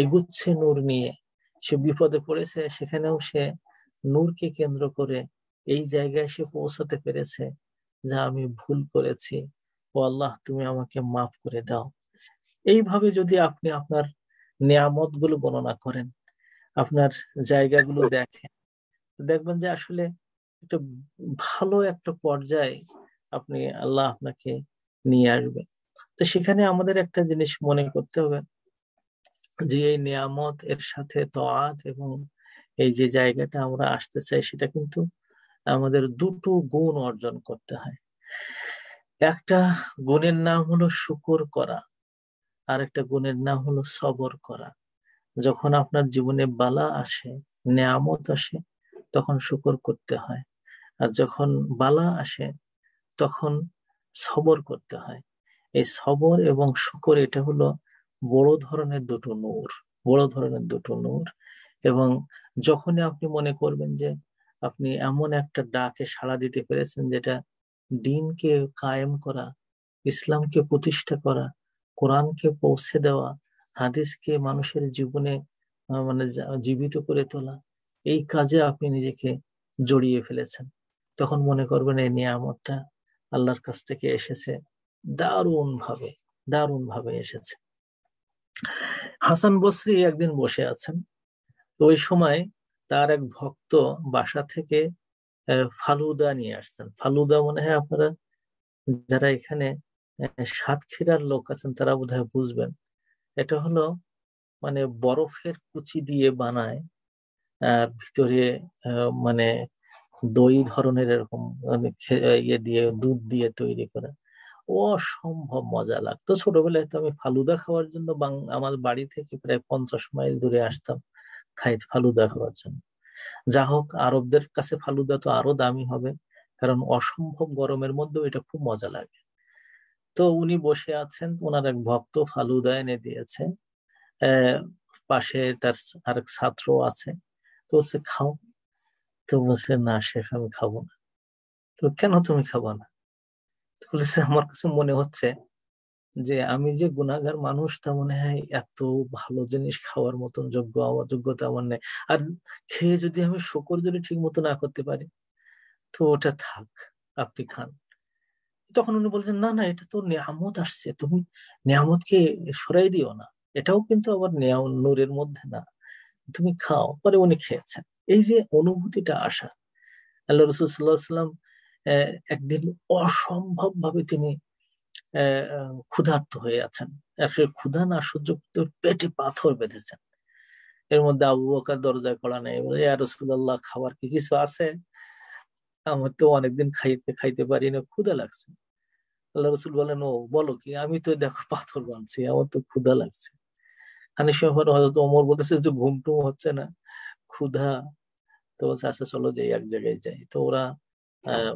এগুচ্ছে নূর নিয়ে সে বিপদে পড়েছে সেখানেও সে নূরকে কেন্দ্র করে এই জায়গায় সে পৌঁছাতে পেরেছে যা আমি ভুল করেছি ও আল্লাহ তুমি আমাকে মাফ করে দাও এইভাবে যদি আপনি আপনার নিয়ামত গুলো বর্ণনা করেন আপনার জায়গাগুলো দেখেন দেখবেন যে আসলে একটা ভালো একটা পর্যায়ে আপনি আল্লাহ আপনাকে নিয়ে আসবে তো সেখানে আমাদের একটা জিনিস মনে করতে হবে যে এই নিয়ামত এর সাথে তোয়াত এবং এই যে জায়গাটা আমরা আসতে চাই সেটা কিন্তু আমাদের দুটো গুণ অর্জন করতে হয় একটা গুণের নাম হলো শুকর করা আর একটা গুণের নাম হলো সবর করা যখন আপনার জীবনে বালা আসে নেয়ামত আসে তখন শুকর করতে হয় আর যখন বালা আসে তখন সবর করতে হয় এই সবর এবং শুকর এটা হলো বড় ধরনের দুটো নূর বড় ধরনের দুটো নূর এবং যখনই আপনি মনে করবেন যে আপনি এমন একটা ডাকে সাড়া দিতে পেরেছেন যেটা দিনকে কায়েম করা ইসলামকে প্রতিষ্ঠা করা কোরআনকে পৌঁছে দেওয়া হাদিসকে মানুষের জীবনে মানে জীবিত করে তোলা এই কাজে আপনি নিজেকে জড়িয়ে ফেলেছেন তখন মনে করবেন এই নিয়ামতটা আল্লাহর কাছ থেকে এসেছে দারুণ ভাবে দারুণ ভাবে এসেছে হাসান বসরি একদিন বসে আছেন তো ওই সময় তার এক ভক্ত বাসা থেকে ফালুদা নিয়ে আসছেন ফালুদা মনে হয় আপনারা যারা এখানে সাতক্ষীরার লোক আছেন তারা বোধ বুঝবেন এটা হলো মানে বরফের কুচি দিয়ে বানায় আর ভিতরে মানে দই ধরনের এরকম মানে ইয়ে দিয়ে দুধ দিয়ে তৈরি করা অসম্ভব মজা লাগতো ছোটবেলায় তো আমি ফালুদা খাওয়ার জন্য আমার বাড়ি থেকে প্রায় পঞ্চাশ মাইল দূরে আসতাম খাই ফালুদা খাওয়ার জন্য যা হোক আরবদের কাছে ফালুদা তো আরো দামি হবে কারণ অসম্ভব গরমের মধ্যেও এটা খুব মজা লাগে তো উনি বসে আছেন ওনার এক ভক্ত ফালুদা এনে দিয়েছে পাশে তার আরেক ছাত্র আছে তো বলছে খাও তো বলছে না শেখ আমি খাবো না তো কেন তুমি খাবো না তো বলেছে আমার কাছে মনে হচ্ছে যে আমি যে গুণাগার মানুষ তা মনে হয় হ্যাঁ, এত ভালো জিনিস খাওয়ার মতন যোগ্য আমার যোগ্যতা আমার নেই আর খেয়ে যদি আমি শকর যদি ঠিক মতো না করতে পারি তো ওটা থাক আপনি খান তখন উনি বলছেন না না এটা তো নিয়ামত আসছে তুমি নিয়ামতকে সরাই দিও না এটাও কিন্তু আবার নূরের মধ্যে না তুমি খাও পরে উনি খেয়েছেন এই যে অনুভূতিটা আসা আল্লাহ রসুল্লাহ সাল্লাম একদিন অসম্ভব ভাবে তিনি ক্ষুধার্ত হয়ে আছেন আসলে ক্ষুধা না সহ্য করতে পেটে পাথর বেঁধেছেন এর মধ্যে আবু বকার দরজায় কড়া নেই বলে ইয়ারসুল্লাহ খাবার কি কিছু আছে আমার তো অনেকদিন খাইতে খাইতে পারি না ক্ষুধা লাগছে আল্লাহ রসুল বলেন ও বলো কি আমি তো দেখো পাথর বানছি আমার তো ক্ষুধা লাগছে খানি সময় হয়তো অমর বলতেছে যে ঘুম টুম হচ্ছে না ক্ষুধা তো বলছে আচ্ছা চলো যে এক জায়গায় যাই তো ওরা হ্যাঁ।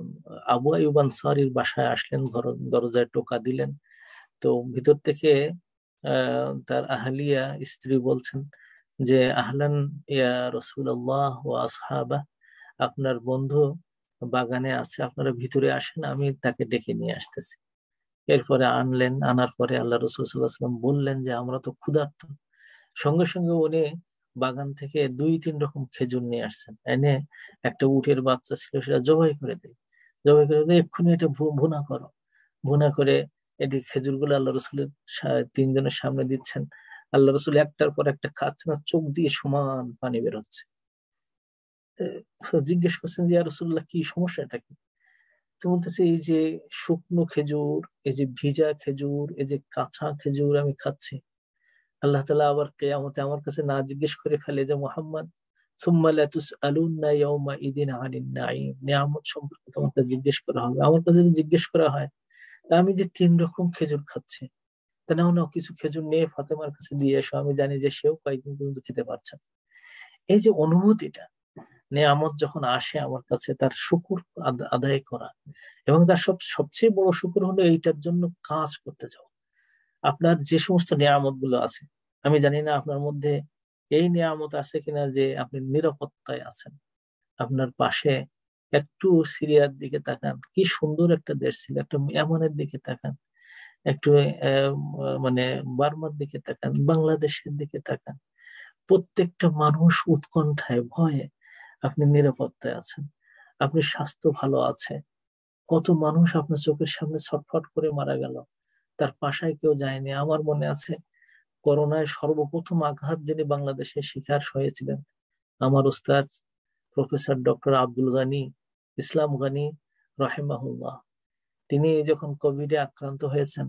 আবু আইব আনসারির বাসায় আসলেন দরজায় টোকা দিলেন তো ভিতর থেকে তার আহলিয়া স্ত্রী বলছেন যে আহলান ইয়া রসুল্লাহ ও আসহাবা আপনার বন্ধু বাগানে আছে আপনারা ভিতরে আসেন আমি তাকে ডেকে নিয়ে আসতেছি এরপরে আনলেন আনার পরে আল্লাহ রসুল বললেন যে আমরা তো ক্ষুধার্ত সঙ্গে সঙ্গে উনি বাগান থেকে দুই তিন রকম খেজুর নিয়ে আসছেন এনে একটা উঠের বাচ্চা ছিল সেটা জবাই করে দিল জবাই করে দিল এক্ষুনি এটা ভুনা করো ভুনা করে এটি খেজুর গুলো আল্লাহ রসুলের তিনজনের সামনে দিচ্ছেন আল্লাহ রসুল একটার পর একটা খাচ্ছে না চোখ দিয়ে সমান পানি বেরোচ্ছে জিজ্ঞেস করছেন যে রসুল্লাহ কি সমস্যাটা কি তো বলতেছে এই যে শুকনো খেজুর এই যে ভিজা খেজুর এই যে কাঁচা খেজুর আমি খাচ্ছি আল্লাহ তালা আবার কেয়ামতে আমার কাছে না জিজ্ঞেস করে ফেলে যে মোহাম্মদ নিয়ামত সম্পর্কে তোমাকে জিজ্ঞেস করা হবে আমার কাছে জিজ্ঞেস করা হয় তা আমি যে তিন রকম খেজুর খাচ্ছি তা নাও নাও কিছু খেজুর নিয়ে ফাতেমার কাছে দিয়ে এসো আমি জানি যে সেও কয়েকদিন পর্যন্ত খেতে পারছে না এই যে অনুভূতিটা নেয়ামত যখন আসে আমার কাছে তার শুকুর আদায় করা এবং তার সব সবচেয়ে বড় শুকুর হলো এইটার জন্য কাজ করতে যাওয়া আপনার যে সমস্ত নিয়ামত গুলো আছে আমি জানি না আপনার মধ্যে এই নিয়ামত আছে কিনা যে আপনি নিরাপত্তায় আছেন আপনার পাশে একটু সিরিয়ার দিকে তাকান কি সুন্দর একটা দেশ ছিল একটা এমনের দিকে তাকান একটু মানে বার্মার দিকে তাকান বাংলাদেশের দিকে তাকান প্রত্যেকটা মানুষ উৎকণ্ঠায় ভয়ে আপনি নিরাপত্তায় আছেন আপনি স্বাস্থ্য ভালো আছে কত মানুষ আপনার চোখের সামনে ছটফট করে মারা গেল তার পাশায় কেউ যায়নি আমার মনে আছে করোনায় সর্বপ্রথম আঘাত যিনি বাংলাদেশে শিকার হয়েছিলেন আমার উস্তাদ প্রফেসর ডক্টর আব্দুল গানি ইসলাম গানি রাহেমাহুল্লাহ তিনি যখন কোভিডে আক্রান্ত হয়েছেন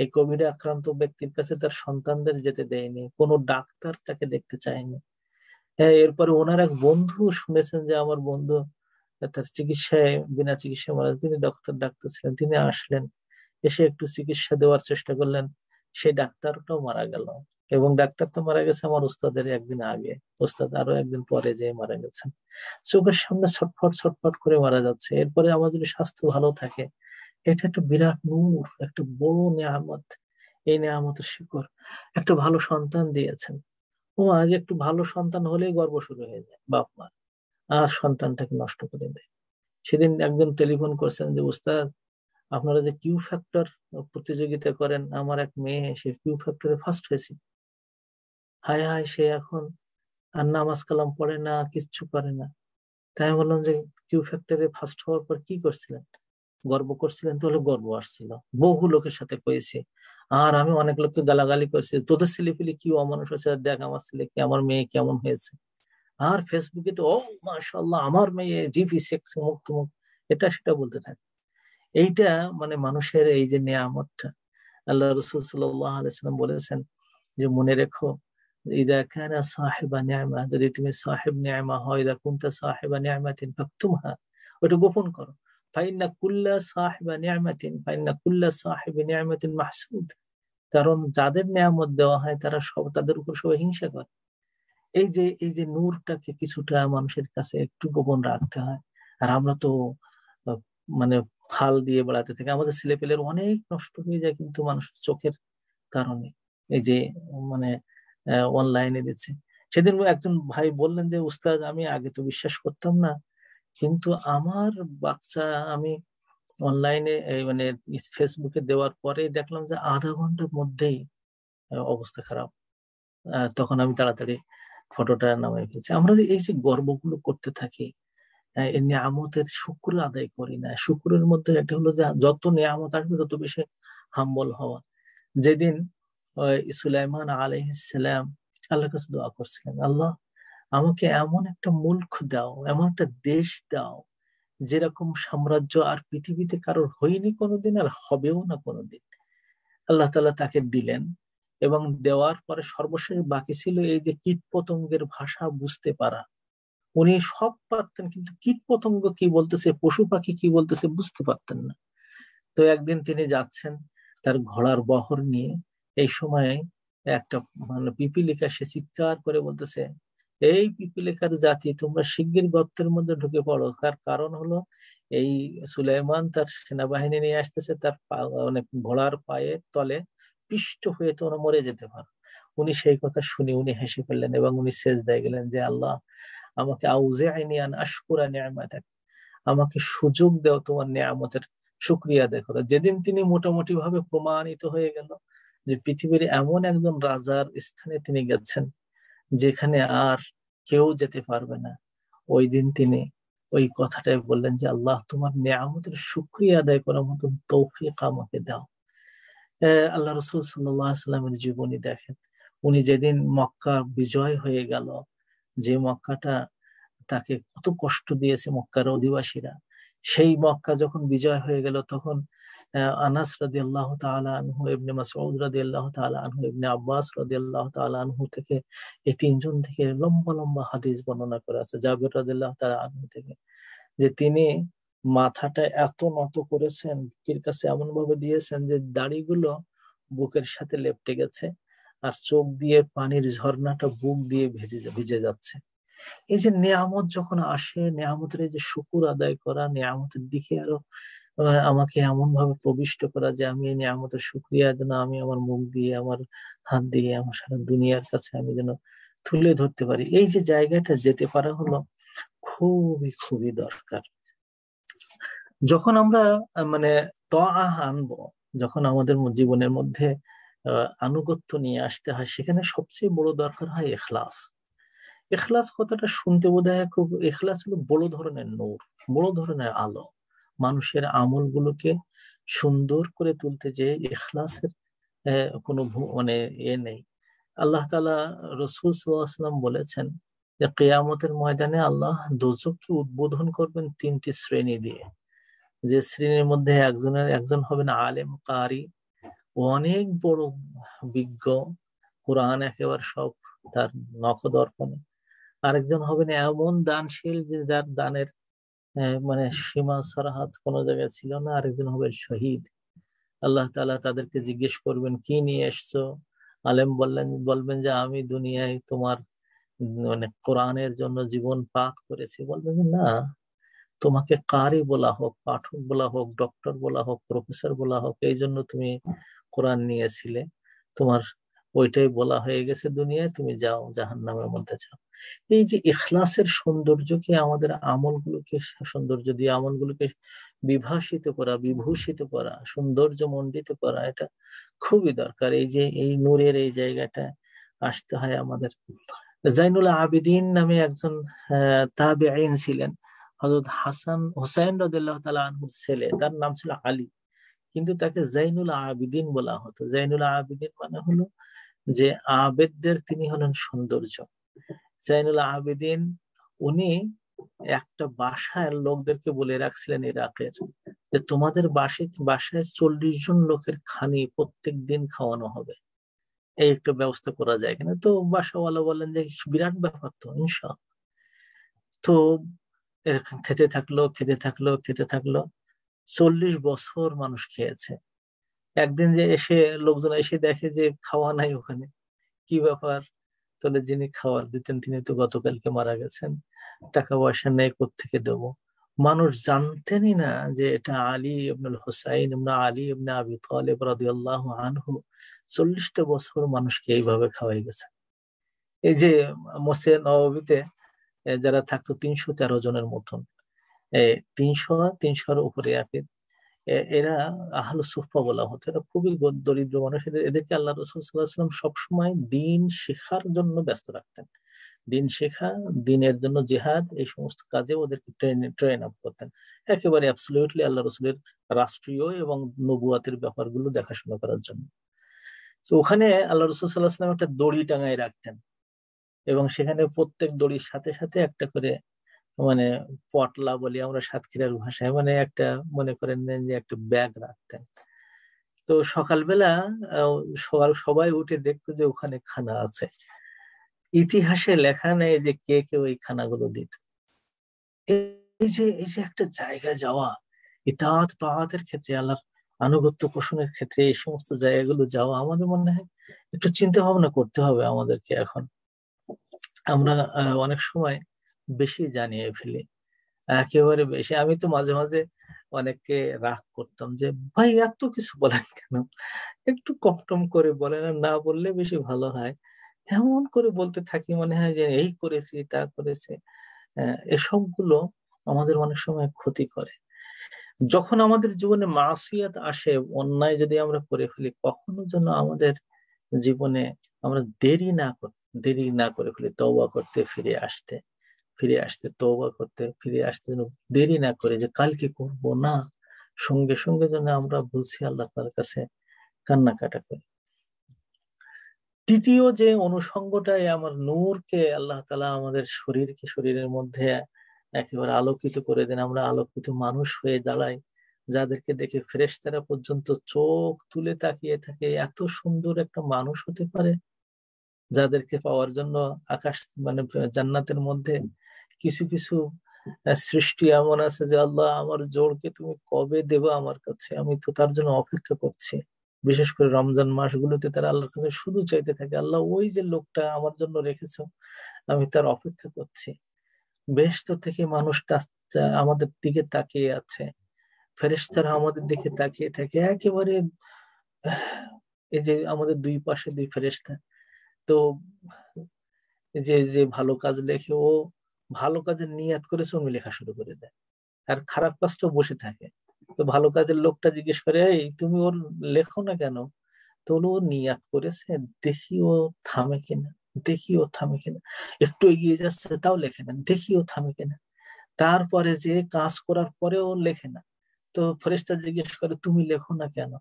এই কোভিডে আক্রান্ত ব্যক্তির কাছে তার সন্তানদের যেতে দেয়নি কোনো ডাক্তার তাকে দেখতে চায়নি হ্যাঁ এরপরে ওনার এক বন্ধু শুনেছেন যে আমার বন্ধু তার চিকিৎসায় বিনা চিকিৎসায় মারা তিনি ডক্টর ডাক্তার ছিলেন তিনি আসলেন এসে একটু চিকিৎসা দেওয়ার চেষ্টা করলেন সেই ডাক্তারটাও মারা গেল এবং ডাক্তার তো মারা গেছে আমার ওস্তাদের একদিন আগে ওস্তাদ আরো একদিন পরে যে মারা গেছেন চোখের সামনে ছটফট ছটফট করে মারা যাচ্ছে এরপরে আমার যদি স্বাস্থ্য ভালো থাকে এটা একটা বিরাট নূর একটা বড় নেয়ামত এই নেয়ামতের শিকর একটা ভালো সন্তান দিয়েছেন ও আজ একটু ভালো সন্তান হলেই গর্ব শুরু হয়ে যায় বাপ মার আর সন্তানটাকে নষ্ট করে দেয় সেদিন একদম টেলিফোন করছেন যে উস্তাদ আপনারা যে কিউ ফ্যাক্টর প্রতিযোগিতা করেন আমার এক মেয়ে সে কিউ ফ্যাক্টরে ফার্স্ট হয়েছে হায় হায় সে এখন আর নামাজ কালাম পড়ে না কিচ্ছু করে না তাই বললাম যে কিউ ফ্যাক্টরে ফার্স্ট হওয়ার পর কি করছিলেন গর্ব করছিলেন তাহলে গর্ব আসছিল বহু লোকের সাথে কয়েছে আর আমি অনেক লোককে গালাগালি করছি তোদের ছেলেপিলে কি অমানুষ হয়েছে দেখ আমার ছেলে কি আমার মেয়ে কেমন হয়েছে আর ফেসবুকে তো ও মাসাল্লাহ আমার মেয়ে জিপি সেক্স মুখ মুখ এটা সেটা বলতে থাকে এইটা মানে মানুষের এই যে নিয়ামতটা আল্লাহ রসুল সাল্লাহ আলাইসাল্লাম বলেছেন যে মনে রেখো ইদা কানা সাহেবা যদি তুমি সাহেব নিয়ামা হয় ইদা কুনতা সাহেবা নিয়ামাতিন ফাকতুমহা ওটা গোপন করো ফাইন্না কুল্লা সাহেবা নিয়ামাতিন ফাইন্না কুল্লা সাহেব নিয়ামাতিন মাহসুদ কারণ যাদের নিয়ামত দেওয়া হয় তারা সব তাদের উপর সবাই হিংসা করে এই যে এই যে নূরটাকে কিছুটা মানুষের কাছে একটু গোপন রাখতে হয় আর আমরা তো মানে ফাল দিয়ে বেড়াতে থাকে আমাদের ছেলেপেলের অনেক নষ্ট হয়ে যায় কিন্তু মানুষের চোখের কারণে এই যে মানে অনলাইনে দিচ্ছে সেদিন একজন ভাই বললেন যে উস্তাদ আমি আগে তো বিশ্বাস করতাম না কিন্তু আমার বাচ্চা আমি অনলাইনে মানে ফেসবুকে দেওয়ার পরে দেখলাম যে আধা ঘন্টার মধ্যেই অবস্থা খারাপ তখন আমি তাড়াতাড়ি ফটোটা নামাই ফেলছি আমরা এই যে গর্বগুলো করতে থাকি নিয়ামতের শুক্র আদায় করি না শুক্রের মধ্যে একটা হলো যে যত নিয়ামত আসবে তত বেশি হাম্বল হওয়া যেদিন সুলাইমান আলহিসাম আল্লাহর কাছে দোয়া করছিলেন আল্লাহ আমাকে এমন একটা মূর্খ দাও এমন একটা দেশ দাও যেরকম সাম্রাজ্য আর পৃথিবীতে কারোর হয়নি কোনোদিন আর হবেও না কোনোদিন আল্লাহ তালা তাকে দিলেন এবং দেওয়ার পরে সর্বশেষ বাকি ছিল এই যে কীট পতঙ্গের ভাষা বুঝতে পারা উনি সব পারতেন কিন্তু কীট পতঙ্গ কি বলতেছে পশু পাখি কি বলতেছে বুঝতে পারতেন না তো একদিন তিনি যাচ্ছেন তার ঘোড়ার বহর নিয়ে এই সময় একটা মানে পিপিলিকা সে চিৎকার করে বলতেছে এই পিপিলিকার জাতি তোমরা শিগগির গর্তের মধ্যে ঢুকে পড়ো তার কারণ হলো এই সুলাইমান তার সেনাবাহিনী নিয়ে আসতেছে তার মানে ঘোড়ার পায়ের তলে পিষ্ট হয়ে তোমরা মরে যেতে পারো উনি সেই কথা শুনে উনি হেসে ফেললেন এবং উনি শেষ দেয় গেলেন যে আল্লাহ আমাকে আইনি আন আশকুরা নিয়ামাতাক আমাকে সুযোগ দাও তোমার নিয়ামতের শুক্রিয়া দেখো যেদিন তিনি মোটামুটি ভাবে প্রমাণিত হয়ে গেল যে পৃথিবীর এমন একজন রাজার স্থানে তিনি গেছেন যেখানে আর কেউ যেতে পারবে না ওই দিন তিনি ওই কথাটাই বললেন যে আল্লাহ তোমার নিয়ামতের শুক্রিয়া আদায় করার মতো তৌফিক আমাকে দাও আল্লাহ রসুল সাল্লাহ সাল্লামের জীবনী দেখেন উনি যেদিন মক্কা বিজয় হয়ে গেল যে মক্কাটা তাকে কত কষ্ট দিয়েছে মক্কার অধিবাসীরা সেই মক্কা যখন বিজয় হয়ে গেল তখন আনাস রাদি আল্লাহ আনহু ইবনে মাসউদ রাদি আল্লাহ আনহু ইবনে আব্বাস রাদি আল্লাহ আনহু থেকে এই তিনজন থেকে লম্বা লম্বা হাদিস বর্ণনা করা আছে জাবির রাদি আল্লাহ আনহু থেকে যে তিনি মাথাটা এত নত করেছেন বুকের কাছে এমন ভাবে দিয়েছেন যে দাড়িগুলো বুকের সাথে লেপটে গেছে আর চোখ দিয়ে পানির ঝর্ণাটা বুক দিয়ে ভেজে ভিজে যাচ্ছে এই যে নিয়ামত যখন আসে নিয়ামতের এই যে শুকুর আদায় করা নিয়ামতের দিকে আরো আমাকে এমন ভাবে প্রবিষ্ট করা যে আমি এই নিয়ামতের শুক্রিয়া যেন আমি আমার মুখ দিয়ে আমার হাত দিয়ে আমার সারা দুনিয়ার কাছে আমি যেন তুলে ধরতে পারি এই যে জায়গাটা যেতে পারা হলো খুবই খুবই দরকার যখন আমরা মানে ত আহ আনবো যখন আমাদের জীবনের মধ্যে আনুগত্য নিয়ে আসতে হয় সেখানে সবচেয়ে বড় দরকার হয় এখলাস এখলাস কথাটা শুনতে বোধ হয় খুব এখলাস হলো বড় ধরনের নূর বড় ধরনের আলো মানুষের আমলগুলোকে সুন্দর করে তুলতে যে এখলাসের কোনো মানে এ নেই আল্লাহ তালা রসুল সাল্লাম বলেছেন যে কেয়ামতের ময়দানে আল্লাহ দোজককে উদ্বোধন করবেন তিনটি শ্রেণী দিয়ে যে শ্রেণীর মধ্যে একজনের একজন হবেন আলেম কারি অনেক বড় বিজ্ঞ কোরআন একেবারে সব তার নখ দর্পণে আরেকজন হবেন এমন দানশীল যে যার দানের মানে সীমা সরহাত কোনো জায়গায় ছিল না আরেকজন হবেন শহীদ আল্লাহ তালা তাদেরকে জিজ্ঞেস করবেন কি নিয়ে এসছো আলেম বললেন বলবেন যে আমি দুনিয়ায় তোমার মানে কোরআনের জন্য জীবন পাক করেছি বলবেন না তোমাকে কারি বলা হোক পাঠক বলা হোক ডক্টর বলা হোক প্রফেসর বলা হোক এই জন্য তুমি কোরআন নিয়েছিলে তোমার ওইটাই বলা হয়ে গেছে দুনিয়ায় তুমি যাও জাহান নামের মধ্যে যাও এই যে ইখলাসের সৌন্দর্যকে আমাদের আমলগুলোকে সৌন্দর্য দিয়ে আমলগুলোকে বিভাসিত করা বিভূষিত করা সৌন্দর্য মণ্ডিত করা এটা খুবই দরকার এই যে এই নূরের এই জায়গাটা আসতে হয় আমাদের জাইনুল আবিদিন নামে একজন তাবে আইন ছিলেন হজরত হাসান হুসাইন রদুল্লাহ তালা আনহুর ছেলে তার নাম ছিল আলী কিন্তু তাকে জাইনুল আবিদিন বলা হতো জাইনুল আবিদিন মানে হলো যে আবেদদের তিনি হলেন সৌন্দর্য জাইনুল আবিদিন উনি একটা বাসার লোকদেরকে বলে রাখছিলেন ইরাকের যে তোমাদের বাসায় বাসায় চল্লিশ জন লোকের খানি প্রত্যেক দিন খাওয়ানো হবে এই একটা ব্যবস্থা করা যায় কিনা তো বাসাওয়ালা বলেন যে বিরাট ব্যাপার তো ইনশাল তো খেতে থাকলো খেতে থাকলো খেতে থাকলো চল্লিশ বছর মানুষ খেয়েছে একদিন যে এসে লোকজন এসে দেখে যে খাওয়া নাই ওখানে কি ব্যাপার তাহলে যিনি খাওয়ার দিতেন তিনি তো গতকালকে মারা গেছেন টাকা পয়সা নেই থেকে দেবো মানুষ জানতেনই না যে এটা আলী ইবনুল হোসাইন ইবনা আলী ইবনা আবি তালেব রাদিয়াল্লাহু আনহু চল্লিশটা বছর মানুষকে এইভাবে খাওয়াই গেছে এই যে মোসে নবাবিতে যারা থাকতো তিনশো তেরো জনের মতন তিনশো তিনশোর উপরে আফিদ এরা আহল সুফা বলা হতো এরা খুবই দরিদ্র মানুষ এদেরকে আল্লাহ রসুল সাল্লাহাম সবসময় দিন শেখার জন্য ব্যস্ত রাখতেন দিন শেখা দিনের জন্য জেহাদ এই সমস্ত কাজে ওদেরকে ট্রেন ট্রেন আপ করতেন একেবারে অ্যাবসলিউটলি আল্লাহ রসুলের রাষ্ট্রীয় এবং নবুয়াতের ব্যাপারগুলো দেখাশোনা করার জন্য তো ওখানে আল্লাহ রসুল সাল্লাহ সাল্লাম একটা দড়ি টাঙায় রাখতেন এবং সেখানে প্রত্যেক দড়ির সাথে সাথে একটা করে মানে পটলা বলি আমরা সাতক্ষীরার ভাষায় মানে একটা মনে করেন যে একটা ব্যাগ রাখতেন তো সকালবেলা সবার সবাই উঠে দেখতো যে ওখানে খানা আছে ইতিহাসে লেখা নেই যে কে কে ওই খানাগুলো দিত এই যে এই যে একটা জায়গা যাওয়া ইতাহাত তাহাতের ক্ষেত্রে আল্লাহর আনুগত্য পোষণের ক্ষেত্রে এই সমস্ত জায়গাগুলো যাওয়া আমাদের মনে হয় একটু চিন্তা ভাবনা করতে হবে আমাদেরকে এখন আমরা অনেক সময় বেশি জানিয়ে ফেলি একেবারে বেশি আমি তো মাঝে মাঝে অনেককে রাগ করতাম যে ভাই এত কিছু বলেন কেন একটু কম টম করে বলেন না বললে বেশি ভালো হয় এমন করে বলতে থাকি মনে হয় যে এই করেছি তা করেছে হ্যাঁ, এসবগুলো আমাদের অনেক সময় ক্ষতি করে যখন আমাদের জীবনে মাসিয়াত আসে অন্যায় যদি আমরা করে ফেলি কখনো যেন আমাদের জীবনে আমরা দেরি না দেরি না করে ফেলি তবা করতে ফিরে আসতে ফিরে আসতে তবা করতে ফিরে আসতে দেরি না করে যে কালকে করব না সঙ্গে সঙ্গে যেন আমরা বুঝি আল্লাহ তার কাছে কান্নাকাটা করি তৃতীয় যে অনুষঙ্গটাই আমার নূরকে আল্লাহ তালা আমাদের শরীরকে শরীরের মধ্যে একেবারে আলোকিত করে দেন আমরা আলোকিত মানুষ হয়ে দাঁড়াই যাদেরকে দেখে ফেরেশতারা পর্যন্ত চোখ তুলে তাকিয়ে থাকে এত সুন্দর একটা মানুষ হতে পারে যাদেরকে পাওয়ার জন্য আকাশ মানে জান্নাতের মধ্যে কিছু কিছু সৃষ্টি এমন আছে যে আল্লাহ আমার জোরকে তুমি কবে দেবে আমার কাছে আমি তো তার জন্য অপেক্ষা করছি বিশেষ করে রমজান মাসগুলোতে তারা আল্লাহর কাছে শুধু চাইতে থাকে আল্লাহ ওই যে লোকটা আমার জন্য রেখেছ আমি তার অপেক্ষা করছি বেহস্ত থেকে মানুষটা আমাদের দিকে তাকিয়ে আছে ফেরেস্তারা আমাদের দিকে তাকিয়ে থাকে একেবারে এই যে আমাদের দুই পাশে দুই ফেরেস্তা তো যে যে ভালো কাজ লেখে ও ভালো কাজের নিয়াত করে সঙ্গে লেখা শুরু করে দেয় আর খারাপ কাজটাও বসে থাকে তো ভালো কাজের লোকটা জিজ্ঞেস করে এই তুমি ওর লেখো না কেন তো ও নিয়াত করেছে দেখি ও থামে কিনা দেখি ও থামে কিনা একটু এগিয়ে যাচ্ছে তাও লেখে না দেখি ও থামে কিনা তারপরে যে কাজ করার পরেও লেখে না তো ফেরেস্তা জিজ্ঞেস করে তুমি লেখো না কেন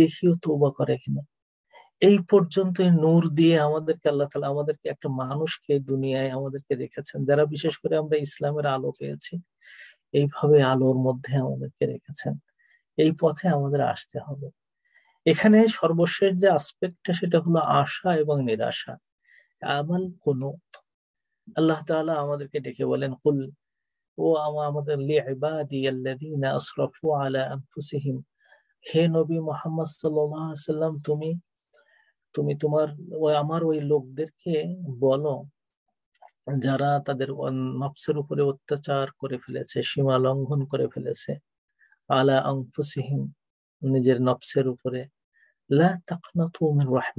দেখিও বা করে কিনা এই পর্যন্ত নূর দিয়ে আমাদেরকে আল্লাহ তালা আমাদেরকে একটা মানুষকে দুনিয়ায় আমাদেরকে রেখেছেন যারা বিশেষ করে আমরা ইসলামের আলো পেয়েছি এইভাবে আলোর মধ্যে আমাদেরকে রেখেছেন এই পথে আমাদের আসতে হবে এখানে সর্বশেষ যে আসপেক্টটা সেটা হলো আশা এবং নিরাশা আমাল কোন আল্লাহ তাআলা আমাদেরকে ডেকে বলেন কুল ও আমাদের আলা আনফুসিহিম হে নবী মোহাম্মদ সাল্লাম তুমি তুমি তোমার ওই আমার ওই লোকদেরকে বলো যারা তাদের নফসের উপরে অত্যাচার করে ফেলেছে সীমা লঙ্ঘন করে ফেলেছে আলা অংফুসিহিম নিজের নফসের উপরে লা তুমি মিন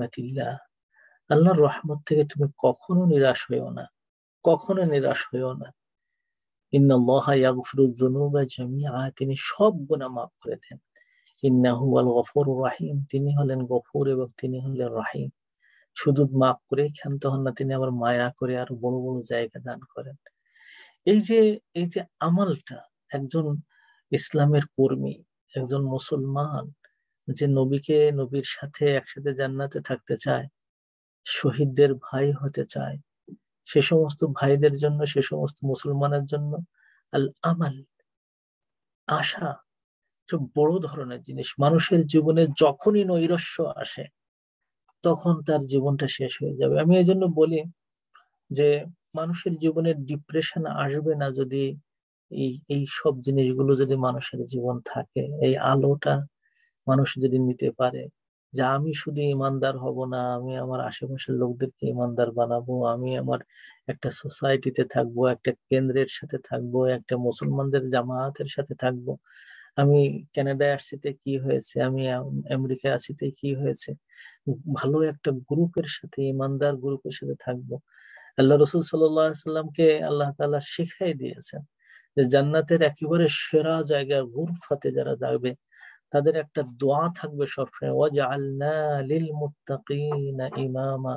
আল্লাহর রহমত থেকে তুমি কখনো নিরাশ হইও না কখনো নিরাশ হইও না ইন্নাল্লাহা মহাইয়া যুনুবা জমিয়া তিনি সব গুণা মাফ করে দেন ইন্নাহু গফর রাহিম তিনি হলেন গফুর এবং তিনি হলেন রাহিম শুধু মাফ করে ক্ষান্ত হন না তিনি আবার মায়া করে আরো বড় বড় জায়গা দান করেন এই যে এই যে আমালটা একজন ইসলামের কর্মী একজন মুসলমান যে নবীকে নবীর সাথে একসাথে জান্নাতে থাকতে চায় শহীদদের ভাই হতে চায় সে সমস্ত ভাইদের জন্য সে সমস্ত মুসলমানের জন্য আল আমাল আশা একটা বড় ধরনের জিনিস মানুষের জীবনে যখনই নৈরস্য আসে তখন তার জীবনটা শেষ হয়ে যাবে আমি এই জন্য বলি যে মানুষের জীবনে ডিপ্রেশন আসবে না যদি এই এই সব জিনিসগুলো যদি মানুষের জীবন থাকে এই আলোটা মানুষ যদি নিতে পারে যে আমি শুধু ইমানদার হব না আমি আমার আশেপাশের লোকদেরকে ইমানদার বানাবো আমি আমার একটা সোসাইটিতে থাকবো একটা কেন্দ্রের সাথে থাকবো একটা মুসলমানদের জামায়াতের সাথে থাকবো আমি ক্যানাডায় আসছিতে কি হয়েছে আমি আমেরিকায় আসিতে কি হয়েছে ভালো একটা গ্রুপের সাথে ইমানদার গ্রুপের সাথে থাকবো আল্লাহ রসুল সাল্লামকে আল্লাহ তালা শিখাই দিয়েছেন যে জান্নাতের একেবারে সেরা জায়গা গুরফাতে যারা যাবে তাদের একটা দোয়া থাকবে সবসময় ইমামা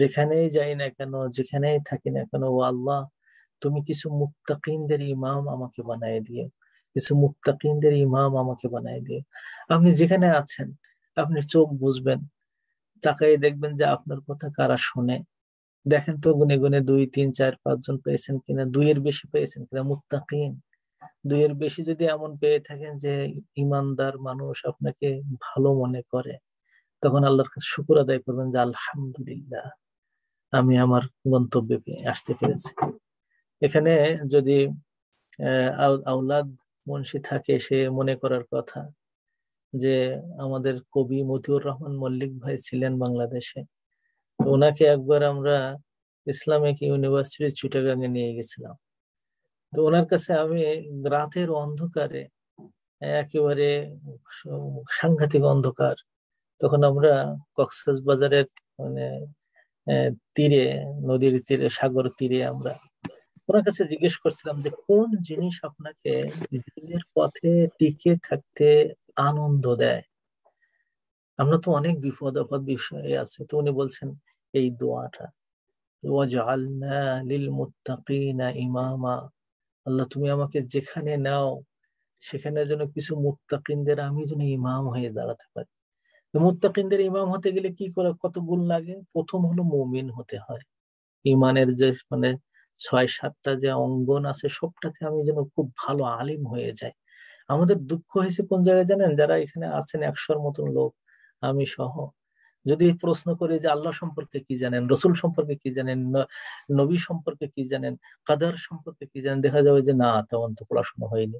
যেখানেই যাই না কেন যেখানেই থাকি না কেন ও আল্লাহ তুমি কিছু মুক্তাকিনদের ইমাম আমাকে বানাই দিও কিছু মুক্তাকিনদের ইমাম আমাকে বানাই দিয়ে আপনি যেখানে আছেন আপনি চোখ বুঝবেন তাকাই দেখবেন যে আপনার কথা কারা শুনে দেখেন তো গুনে গুনে দুই তিন চার পাঁচ জন পেয়েছেন কিনা দুইয়ের বেশি পেয়েছেন কিনা মুক্তাকিন দুইয়ের বেশি যদি এমন পেয়ে থাকেন যে ইমানদার মানুষ আপনাকে ভালো মনে করে তখন আল্লাহর কাছে শুকুর আদায় করবেন যে আলহামদুলিল্লাহ আমি আমার গন্তব্যে আসতে পেরেছি এখানে যদি আহ আউলাদ মুন্সি থাকে সে মনে করার কথা যে আমাদের কবি মতিউর রহমান মল্লিক ভাই ছিলেন বাংলাদেশে ওনাকে একবার আমরা ইসলামিক ইউনিভার্সিটি চিটাগাঙে নিয়ে গেছিলাম তো ওনার কাছে আমি রাতের অন্ধকারে একেবারে সাংঘাতিক অন্ধকার তখন আমরা কক্সবাজারের মানে তীরে নদীর তীরে সাগর তীরে আমরা ওনার কাছে জিজ্ঞেস করছিলাম যে কোন জিনিস আপনাকে দিনের পথে টিকে থাকতে আনন্দ দেয় আমরা তো অনেক বিপদ আপদ বিষয়ে আছে তো উনি বলছেন এই দোয়াটা ওয়াজআলনা লিল মুত্তাকিনা ইমামা আল্লাহ তুমি আমাকে যেখানে নাও সেখানে যেন কিছু মুত্তাকিনদের আমি যেন ইমাম হয়ে দাঁড়াতে পারি মুত্তাকিনদের ইমাম হতে গেলে কি করে কত গুণ লাগে প্রথম হলো মুমিন হতে হয় ইমানের যে মানে ছয় সাতটা যে অঙ্গন আছে সবটাতে আমি যেন খুব ভালো আলিম হয়ে যাই আমাদের দুঃখ হয়েছে কোন জায়গায় জানেন যারা এখানে আছেন একশোর মতন লোক আমি সহ যদি প্রশ্ন করে যে আল্লাহ সম্পর্কে কি জানেন রসুল সম্পর্কে কি জানেন নবী সম্পর্কে কি জানেন কাদার সম্পর্কে কি জানেন দেখা যাবে যে না তেমন তো পড়াশোনা হয়নি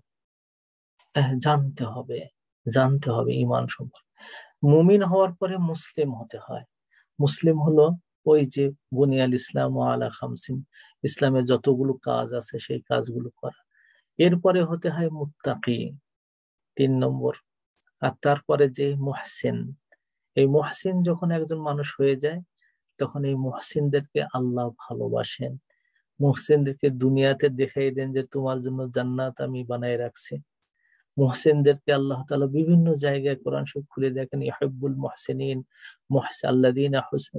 জানতে হবে জানতে হবে ইমান সম্পর্কে মুমিন হওয়ার পরে মুসলিম হতে হয় মুসলিম হলো ওই যে বুনিয়াল ইসলাম আলা খামসিন ইসলামের যতগুলো কাজ আছে সেই কাজগুলো করা এরপরে হতে হয় মুত্তাকি তিন নম্বর আর তারপরে যে মহসিন এই মহসিন যখন একজন মানুষ হয়ে যায় তখন এই মহসিনদেরকে আল্লাহ ভালোবাসেন মহসিনদেরকে দুনিয়াতে দেখাই দেন যে তোমার জন্য জান্নাত আমি বানাই রাখছি মোহসেনদেরকে আল্লাহ তালা বিভিন্ন জায়গায় কোরআন সব খুলে দেখেন ইহাবুল মোহসেনিন মোহসে আল্লাদিন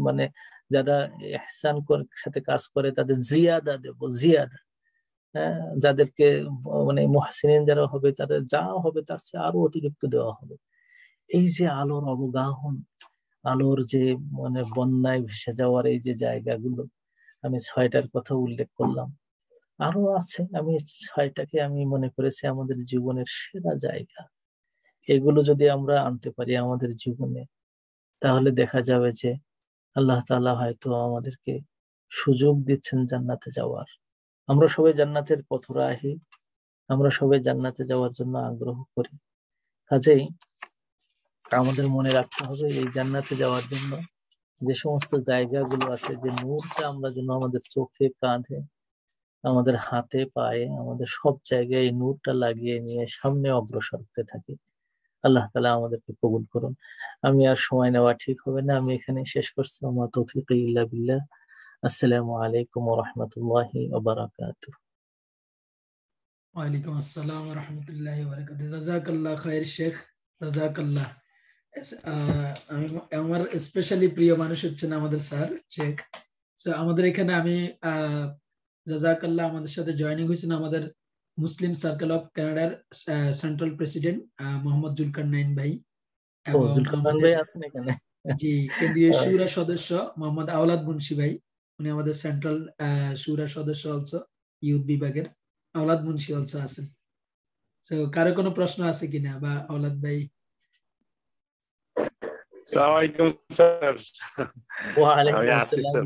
মানে যারা এহসান সাথে কাজ করে তাদের জিয়াদা দেব জিয়াদা হ্যাঁ, যাদেরকে মানে মহাসিন যারা হবে তাদের যা হবে তার চেয়ে আরো অতিরিক্ত দেওয়া হবে এই যে আলোর অবগাহন আলোর যে মানে বন্যায় ভেসে যাওয়ার এই যে জায়গাগুলো আমি ছয়টার কথা উল্লেখ করলাম আরো আছে আমি ছয়টাকে আমি মনে করেছি আমাদের জীবনের সেরা জায়গা এগুলো যদি আমরা আনতে পারি আমাদের জীবনে তাহলে দেখা যাবে যে আল্লাহ তালা হয়তো আমাদেরকে সুযোগ দিচ্ছেন জান্নাতে যাওয়ার আমরা সবাই জান্নাতের আহি আমরা সবাই জান্নাতে যাওয়ার জন্য আগ্রহ করি কাজেই আমাদের মনে রাখতে হবে এই জান্নাতে যাওয়ার জন্য যে সমস্ত জায়গাগুলো আছে যে নূরটা আমরা যেন আমাদের চোখে কাঁধে আমাদের হাতে পায়ে আমাদের সব জায়গায় এই নূরটা লাগিয়ে নিয়ে সামনে অগ্রসর হতে থাকি আল্লাহ তালা আমাদেরকে কবুল করুন আমি আর সময় নেওয়া ঠিক হবে না আমি এখানে শেষ করছি আমার তফিক আসসালামু আলাইকুম রহমতুল্লাহি ওবরাকাত ওয়ালাইকুম আসসালাম রহমতুল্লাহি জাজাকাল্লাহ খায়ের শেখ জাজাকাল্লাহ আমার স্পেশালি প্রিয় মানুষ হচ্ছেন আমাদের স্যার শেখ আমাদের এখানে আমি আহ জাজাকাল্লাহ আমাদের সাথে জয়নিং হয়েছেন আমাদের মুসলিম সার্কেল অফ কানাডার সেন্ট্রাল প্রেসিডেন্ট মোহাম্মদ জুলকারনাইন ভাই জি কেন্দ্রীয় হ্যাঁ। সুরা সদস্য মোহাম্মদ আওলাদ মুন্সি ভাই উনি আমাদের সেন্ট্রাল সুরা সদস্য অলসো ইউথ বিভাগের আওলাদ মুন্সি অলসো আছেন তো কারো কোনো প্রশ্ন আছে কিনা বা আওলাদ ভাই স্যার ওয়া আলাইকুম আসসালাম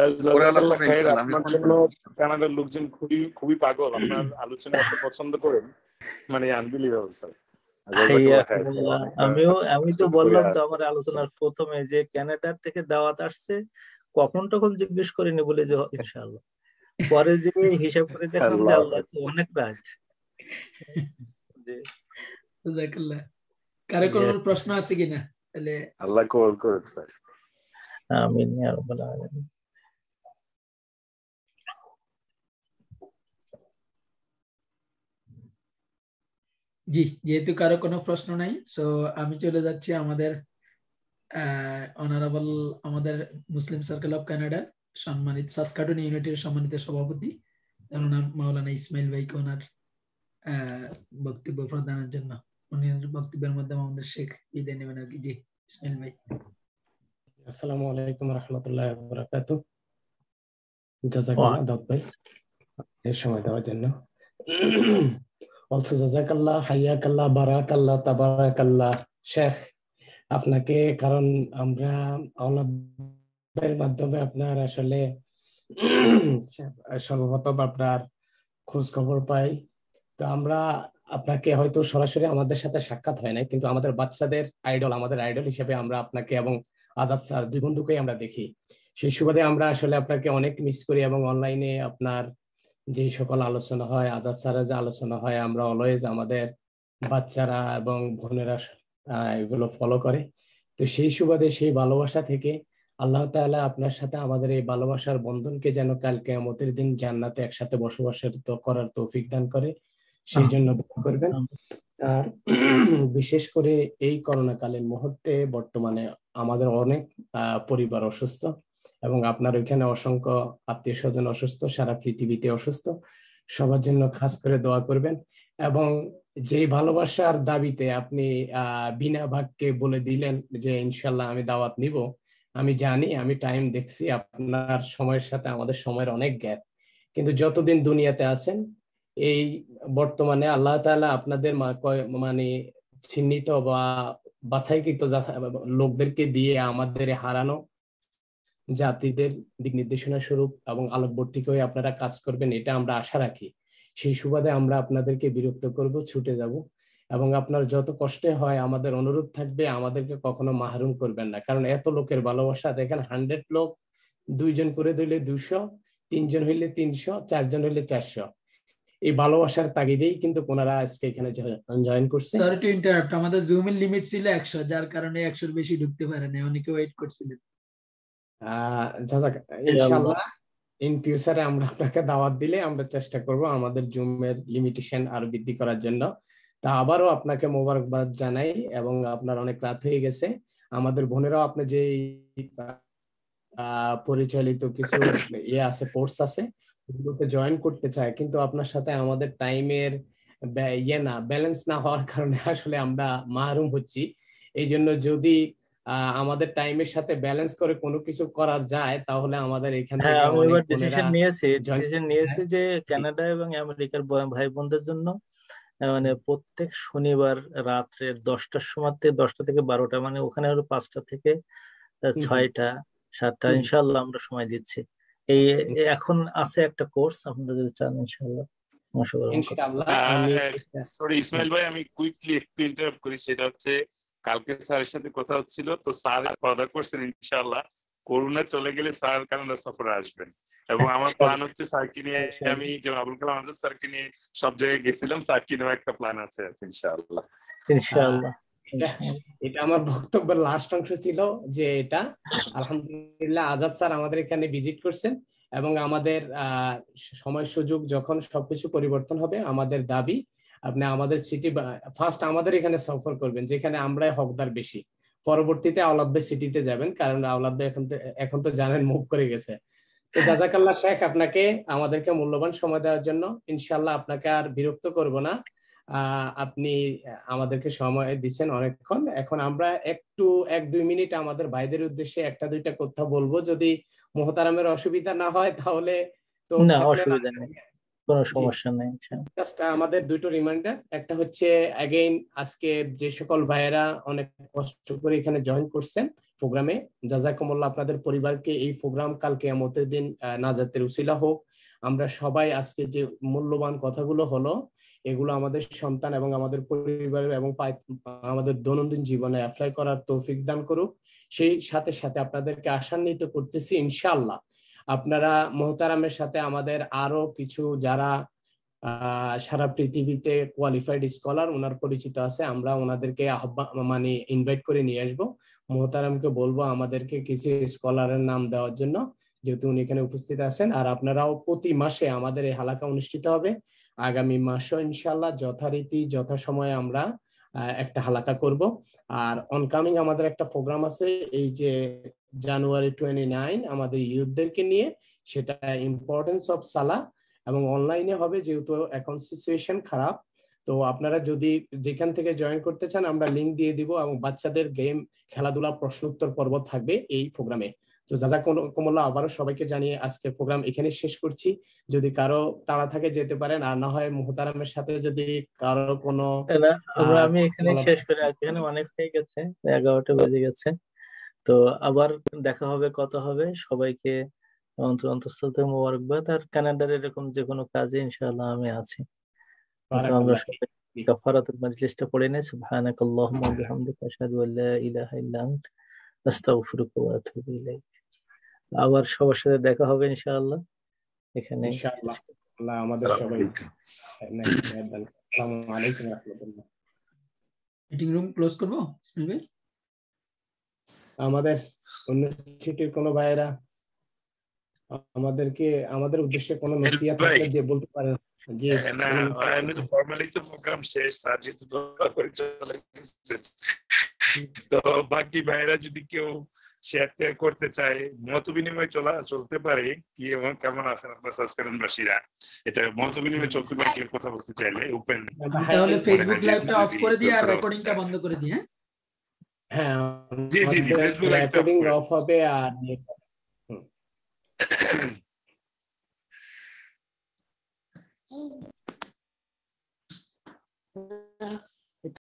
আপনার জন্য কানাডার লোকজন খুবই খুবই পাগল আপনার আলোচনা পছন্দ করেন মানে আনবিলিভেবল স্যার আমিও আমি তো বললাম তো আমার আলোচনার প্রথমে যে ক্যানাডার থেকে দাওয়াত আসছে কখন তখন জিজ্ঞেস করিনি বলে যে ইনশাআল্লাহ পরে যে হিসাব করে দেখলাম যে আল্লাহ তো অনেক রাজ কারে কোনো প্রশ্ন আছে কিনা তাহলে আল্লাহ কবুল করুক স্যার আমিন ইয়া রাব্বাল আলামিন জি যেহেতু কারো কোনো প্রশ্ন নাই সো আমি চলে যাচ্ছি আমাদের অনারেবল আমাদের মুসলিম সার্কেল অফ কানাডা সম্মানিত সাসকাটুন ইউনিটের সম্মানিত সভাপতি ওনার নাম মাওলানা ইসমাইল ভাইকে ওনার বক্তব্য প্রদানের জন্য উনি বক্তব্যের মধ্যে আমাদের শেখ বিদায় নেবেন আর কি জি ইসমাইল ভাই আসসালামু আলাইকুম রহমতুল্লাহ বরাকাত জাজাকাল্লাহ দাউদ ভাই এই সময় দেওয়ার জন্য বলছো জাজাকাল্লাহ হাইয়াকাল্লাহ বারাকাল্লাহ তাবারাকাল্লাহ শেখ আপনাকে কারণ আমরা আওলাদের মাধ্যমে আপনার আসলে সর্বপ্রথম আপনার খোঁজ খবর পাই তো আমরা আপনাকে হয়তো সরাসরি আমাদের সাথে সাক্ষাৎ হয় নাই কিন্তু আমাদের বাচ্চাদের আইডল আমাদের আইডল হিসেবে আমরা আপনাকে এবং আজাদ স্যার দুই বন্ধুকেই আমরা দেখি সেই সুবাদে আমরা আসলে আপনাকে অনেক মিস করি এবং অনলাইনে আপনার যে সকল আলোচনা হয় আদার ছাড়া যে আলোচনা হয় আমরা অলওয়েজ আমাদের বাচ্চারা এবং বোনেরা এগুলো ফলো করে তো সেই সুবাদে সেই ভালোবাসা থেকে আল্লাহ তাআলা আপনার সাথে আমাদের এই ভালোবাসার বন্ধনকে যেন কাল কেয়ামতের দিন জান্নাতে একসাথে বসবাসের করার তৌফিক দান করে সেই জন্য করবেন আর বিশেষ করে এই করোনাকালীন মুহূর্তে বর্তমানে আমাদের অনেক পরিবার অসুস্থ এবং আপনার ওইখানে অসংখ্য আত্মীয় স্বজন অসুস্থ সারা পৃথিবীতে অসুস্থ সবার জন্য খাস করে দোয়া করবেন এবং যে ভালোবাসার দাবিতে আপনি বিনা ভাগকে বলে দিলেন যে ইনশাল্লাহ আমি দাওয়াত নিব আমি জানি আমি টাইম দেখছি আপনার সময়ের সাথে আমাদের সময়ের অনেক গ্যাপ কিন্তু যতদিন দুনিয়াতে আছেন এই বর্তমানে আল্লাহ তালা আপনাদের মানে চিহ্নিত বা বাছাইকৃত লোকদেরকে দিয়ে আমাদের হারানো জাতিদের দিক নির্দেশনা স্বরূপ এবং আলোকবর্তী হয়ে আপনারা কাজ করবেন এটা আমরা আশা রাখি সেই সুবাদে আমরা আপনাদেরকে বিরক্ত করব ছুটে যাব এবং আপনার যত কষ্টে হয় আমাদের অনুরোধ থাকবে আমাদেরকে কখনো মাহরুম করবেন না কারণ এত লোকের ভালোবাসা দেখেন হান্ড্রেড লোক দুইজন করে দিলে দুশো তিনজন হইলে তিনশো চারজন হইলে চারশো এই ভালোবাসার তাগিদেই কিন্তু ওনারা আজকে এখানে জয়েন করছে সরি টু ইন্টারাপ্ট আমাদের জুমের লিমিট ছিল 100 যার কারণে 100 এর বেশি ঢুকতে পারেনি অনেকে ওয়েট করছিলেন আচ্ছা, আচ্ছা, ইনশাল্লাহ ইন ফিউচারে আমরা আপনাকে দাওয়াত দিলে আমরা চেষ্টা করব আমাদের জুমের লিমিটেশন আরো বৃদ্ধি করার জন্য তা আবারও আপনাকে মোবারকবাদ জানাই এবং আপনার অনেক রাত হয়ে গেছে আমাদের বোনেরাও আপনি যে পরিচালিত কিছু ইয়ে আছে কোর্স আছে ওগুলোতে জয়েন করতে চায় কিন্তু আপনার সাথে আমাদের টাইমের ইয়ে না ব্যালেন্স না হওয়ার কারণে আসলে আমরা মাহরুম হচ্ছি এই জন্য যদি আমাদের টাইমের সাথে ব্যালেন্স করে কোনো কিছু করার যায় তাহলে আমাদের এখানে হ্যাঁ আমি এবার ডিসিশন নিয়েছি ডিসিশন নিয়েছি হ্যাঁ। যে কানাডা এবং আমেরিকার ভাই বোনদের জন্য মানে প্রত্যেক শনিবার রাত্রে দশটার সময় থেকে দশটা থেকে বারোটা মানে ওখানে হলো পাঁচটা থেকে ছয়টা সাতটা ইনশাল্লাহ আমরা সময় দিচ্ছি এই এখন আছে একটা কোর্স আপনারা যদি চান ইনশাল্লাহ ইনশাল্লাহ সরি ইসমাইল ভাই আমি কুইকলি একটু ইন্টারাপ্ট করি সেটা হচ্ছে কালকে স্যারের সাথে কথা হচ্ছিল তো স্যার কথা করছেন ইনশাল্লাহ করোনা চলে গেলে স্যার কানাডা সফরে আসবেন এবং আমার প্ল্যান হচ্ছে স্যারকে নিয়ে আমি যেমন আবুল কালাম আজাদ স্যারকে নিয়ে সব জায়গায় গেছিলাম স্যারকে নিয়েও একটা প্ল্যান আছে ইনশাল্লাহ ইনশাল্লাহ এটা আমার বক্তব্যের লাস্ট অংশ ছিল যে এটা আলহামদুলিল্লাহ আজাদ স্যার আমাদের এখানে ভিজিট করছেন এবং আমাদের সময় সুযোগ যখন সবকিছু পরিবর্তন হবে আমাদের দাবি আপনি আমাদের সিটি ফার্স্ট আমাদের এখানে সফর করবেন যেখানে আমরা হকদার বেশি পরবর্তীতে আওলাদবে সিটিতে যাবেন কারণ আওলাদবে এখন এখন তো জানেন মুভ করে গেছে তো শেখ আপনাকে আমাদেরকে মূল্যবান সময় দেওয়ার জন্য ইনশাল্লাহ আপনাকে আর বিরক্ত করব না আপনি আমাদেরকে সময় দিচ্ছেন অনেকক্ষণ এখন আমরা একটু এক দুই মিনিট আমাদের ভাইদের উদ্দেশ্যে একটা দুইটা কথা বলবো যদি মোহতারামের অসুবিধা না হয় তাহলে তো অসুবিধা নেই কোনো সমস্যা নেই জাস্ট আচ্ছা। আমাদের দুটো রিমাইন্ডার একটা হচ্ছে अगेन আজকে যে সকল ভাইয়েরা অনেক কষ্ট করে এখানে জয়েন করছেন প্রোগ্রামে জাজাকুমুল্লাহ আপনাদের পরিবারকে এই প্রোগ্রাম কালকে আমাদের দিন নাজাতের উসিলা হোক আমরা সবাই আজকে যে মূল্যবান কথাগুলো হলো এগুলো আমাদের সন্তান এবং আমাদের পরিবার এবং আমাদের দৈনন্দিন জীবনে অ্যাপ্লাই করার তৌফিক দান করুক সেই সাথে সাথে আপনাদেরকে আশান্বিত করতেছি ইনশাআল্লাহ আপনারা মোহতারামের সাথে আমাদের আরো কিছু যারা সারা পৃথিবীতে কোয়ালিফাইড স্কলার ওনার পরিচিত আছে আমরা ওনাদেরকে আহ্বান মানে ইনভাইট করে নিয়ে আসবো মোহতারামকে বলবো আমাদেরকে কিছু স্কলারের নাম দেওয়ার জন্য যেহেতু উনি এখানে উপস্থিত আছেন আর আপনারাও প্রতি মাসে আমাদের এই হালাকা অনুষ্ঠিত হবে আগামী মাসও ইনশাল্লাহ যথারীতি যথাসময়ে আমরা একটা হালাকা করব আর অনকামিং আমাদের একটা প্রোগ্রাম আছে এই যে জানুয়ারি টোয়েন্টি নাইন আমাদের ইউথদেরকে নিয়ে সেটা ইম্পর্টেন্স অফ সালা এবং অনলাইনে হবে যেহেতু এখন সিচুয়েশন খারাপ তো আপনারা যদি যেখান থেকে জয়েন করতে চান আমরা লিঙ্ক দিয়ে দিব এবং বাচ্চাদের গেম খেলাধুলা প্রশ্ন উত্তর পর্ব থাকবে এই প্রোগ্রামে তো দাদা কমল্লা আবারও সবাইকে জানিয়ে আজকের প্রোগ্রাম এখানে শেষ করছি যদি কারো তাড়া থাকে যেতে পারেন আর না হয় মোহতারামের সাথে যদি কারো কোনো আমি এখানে শেষ করে এখানে অনেক হয়ে গেছে এগারোটা বেজে গেছে তো আবার দেখা হবে কত হবে সবাইকে অন্তর অন্তঃস্থল থেকে মোবারকবাদ আর কানাডার এরকম যে কোনো কাজে ইনশাআল্লাহ আমি আছি আমরা সবাই কাফারাতুল মাজলিসটা পড়ে নেই সুবহানাকাল্লাহুম্মা আল্লাহ বিহামদিকা আশহাদু ইলাহ ইল্লা আবার সবার সাথে দেখা হবে ইনশাআল্লাহ এখানে আমাদের সবাই আসসালামু আলাইকুম অন্য সিটির কোনো ভাইয়েরা আমাদেরকে আমাদের উদ্দেশ্যে কোনো মেসিয়া থাকলে যে বলতে পারেন যে না এমনি তো ফর্মালি তো প্রোগ্রাম শেষ স্যার যেহেতু দরকার করে চলে তো বাকি ভাইরা যদি কেউ শেয়ার করতে চায় মত বিনিময় চলা চলতে পারে কি এবং কেমন আছেন আপনার সাবস্ক্রাইব বাসীরা এটা মত বিনিময় চলতে পারে কেউ কথা বলতে চাইলে ওপেন হ্যাঁ, তাহলে ফেসবুক লাইভটা অফ করে দিয়ে আর রেকর্ডিংটা বন্ধ করে হ্যাঁ? হ্যাঁ জি জি জি ফেসবুক রেকর্ডিং অফ হবে আর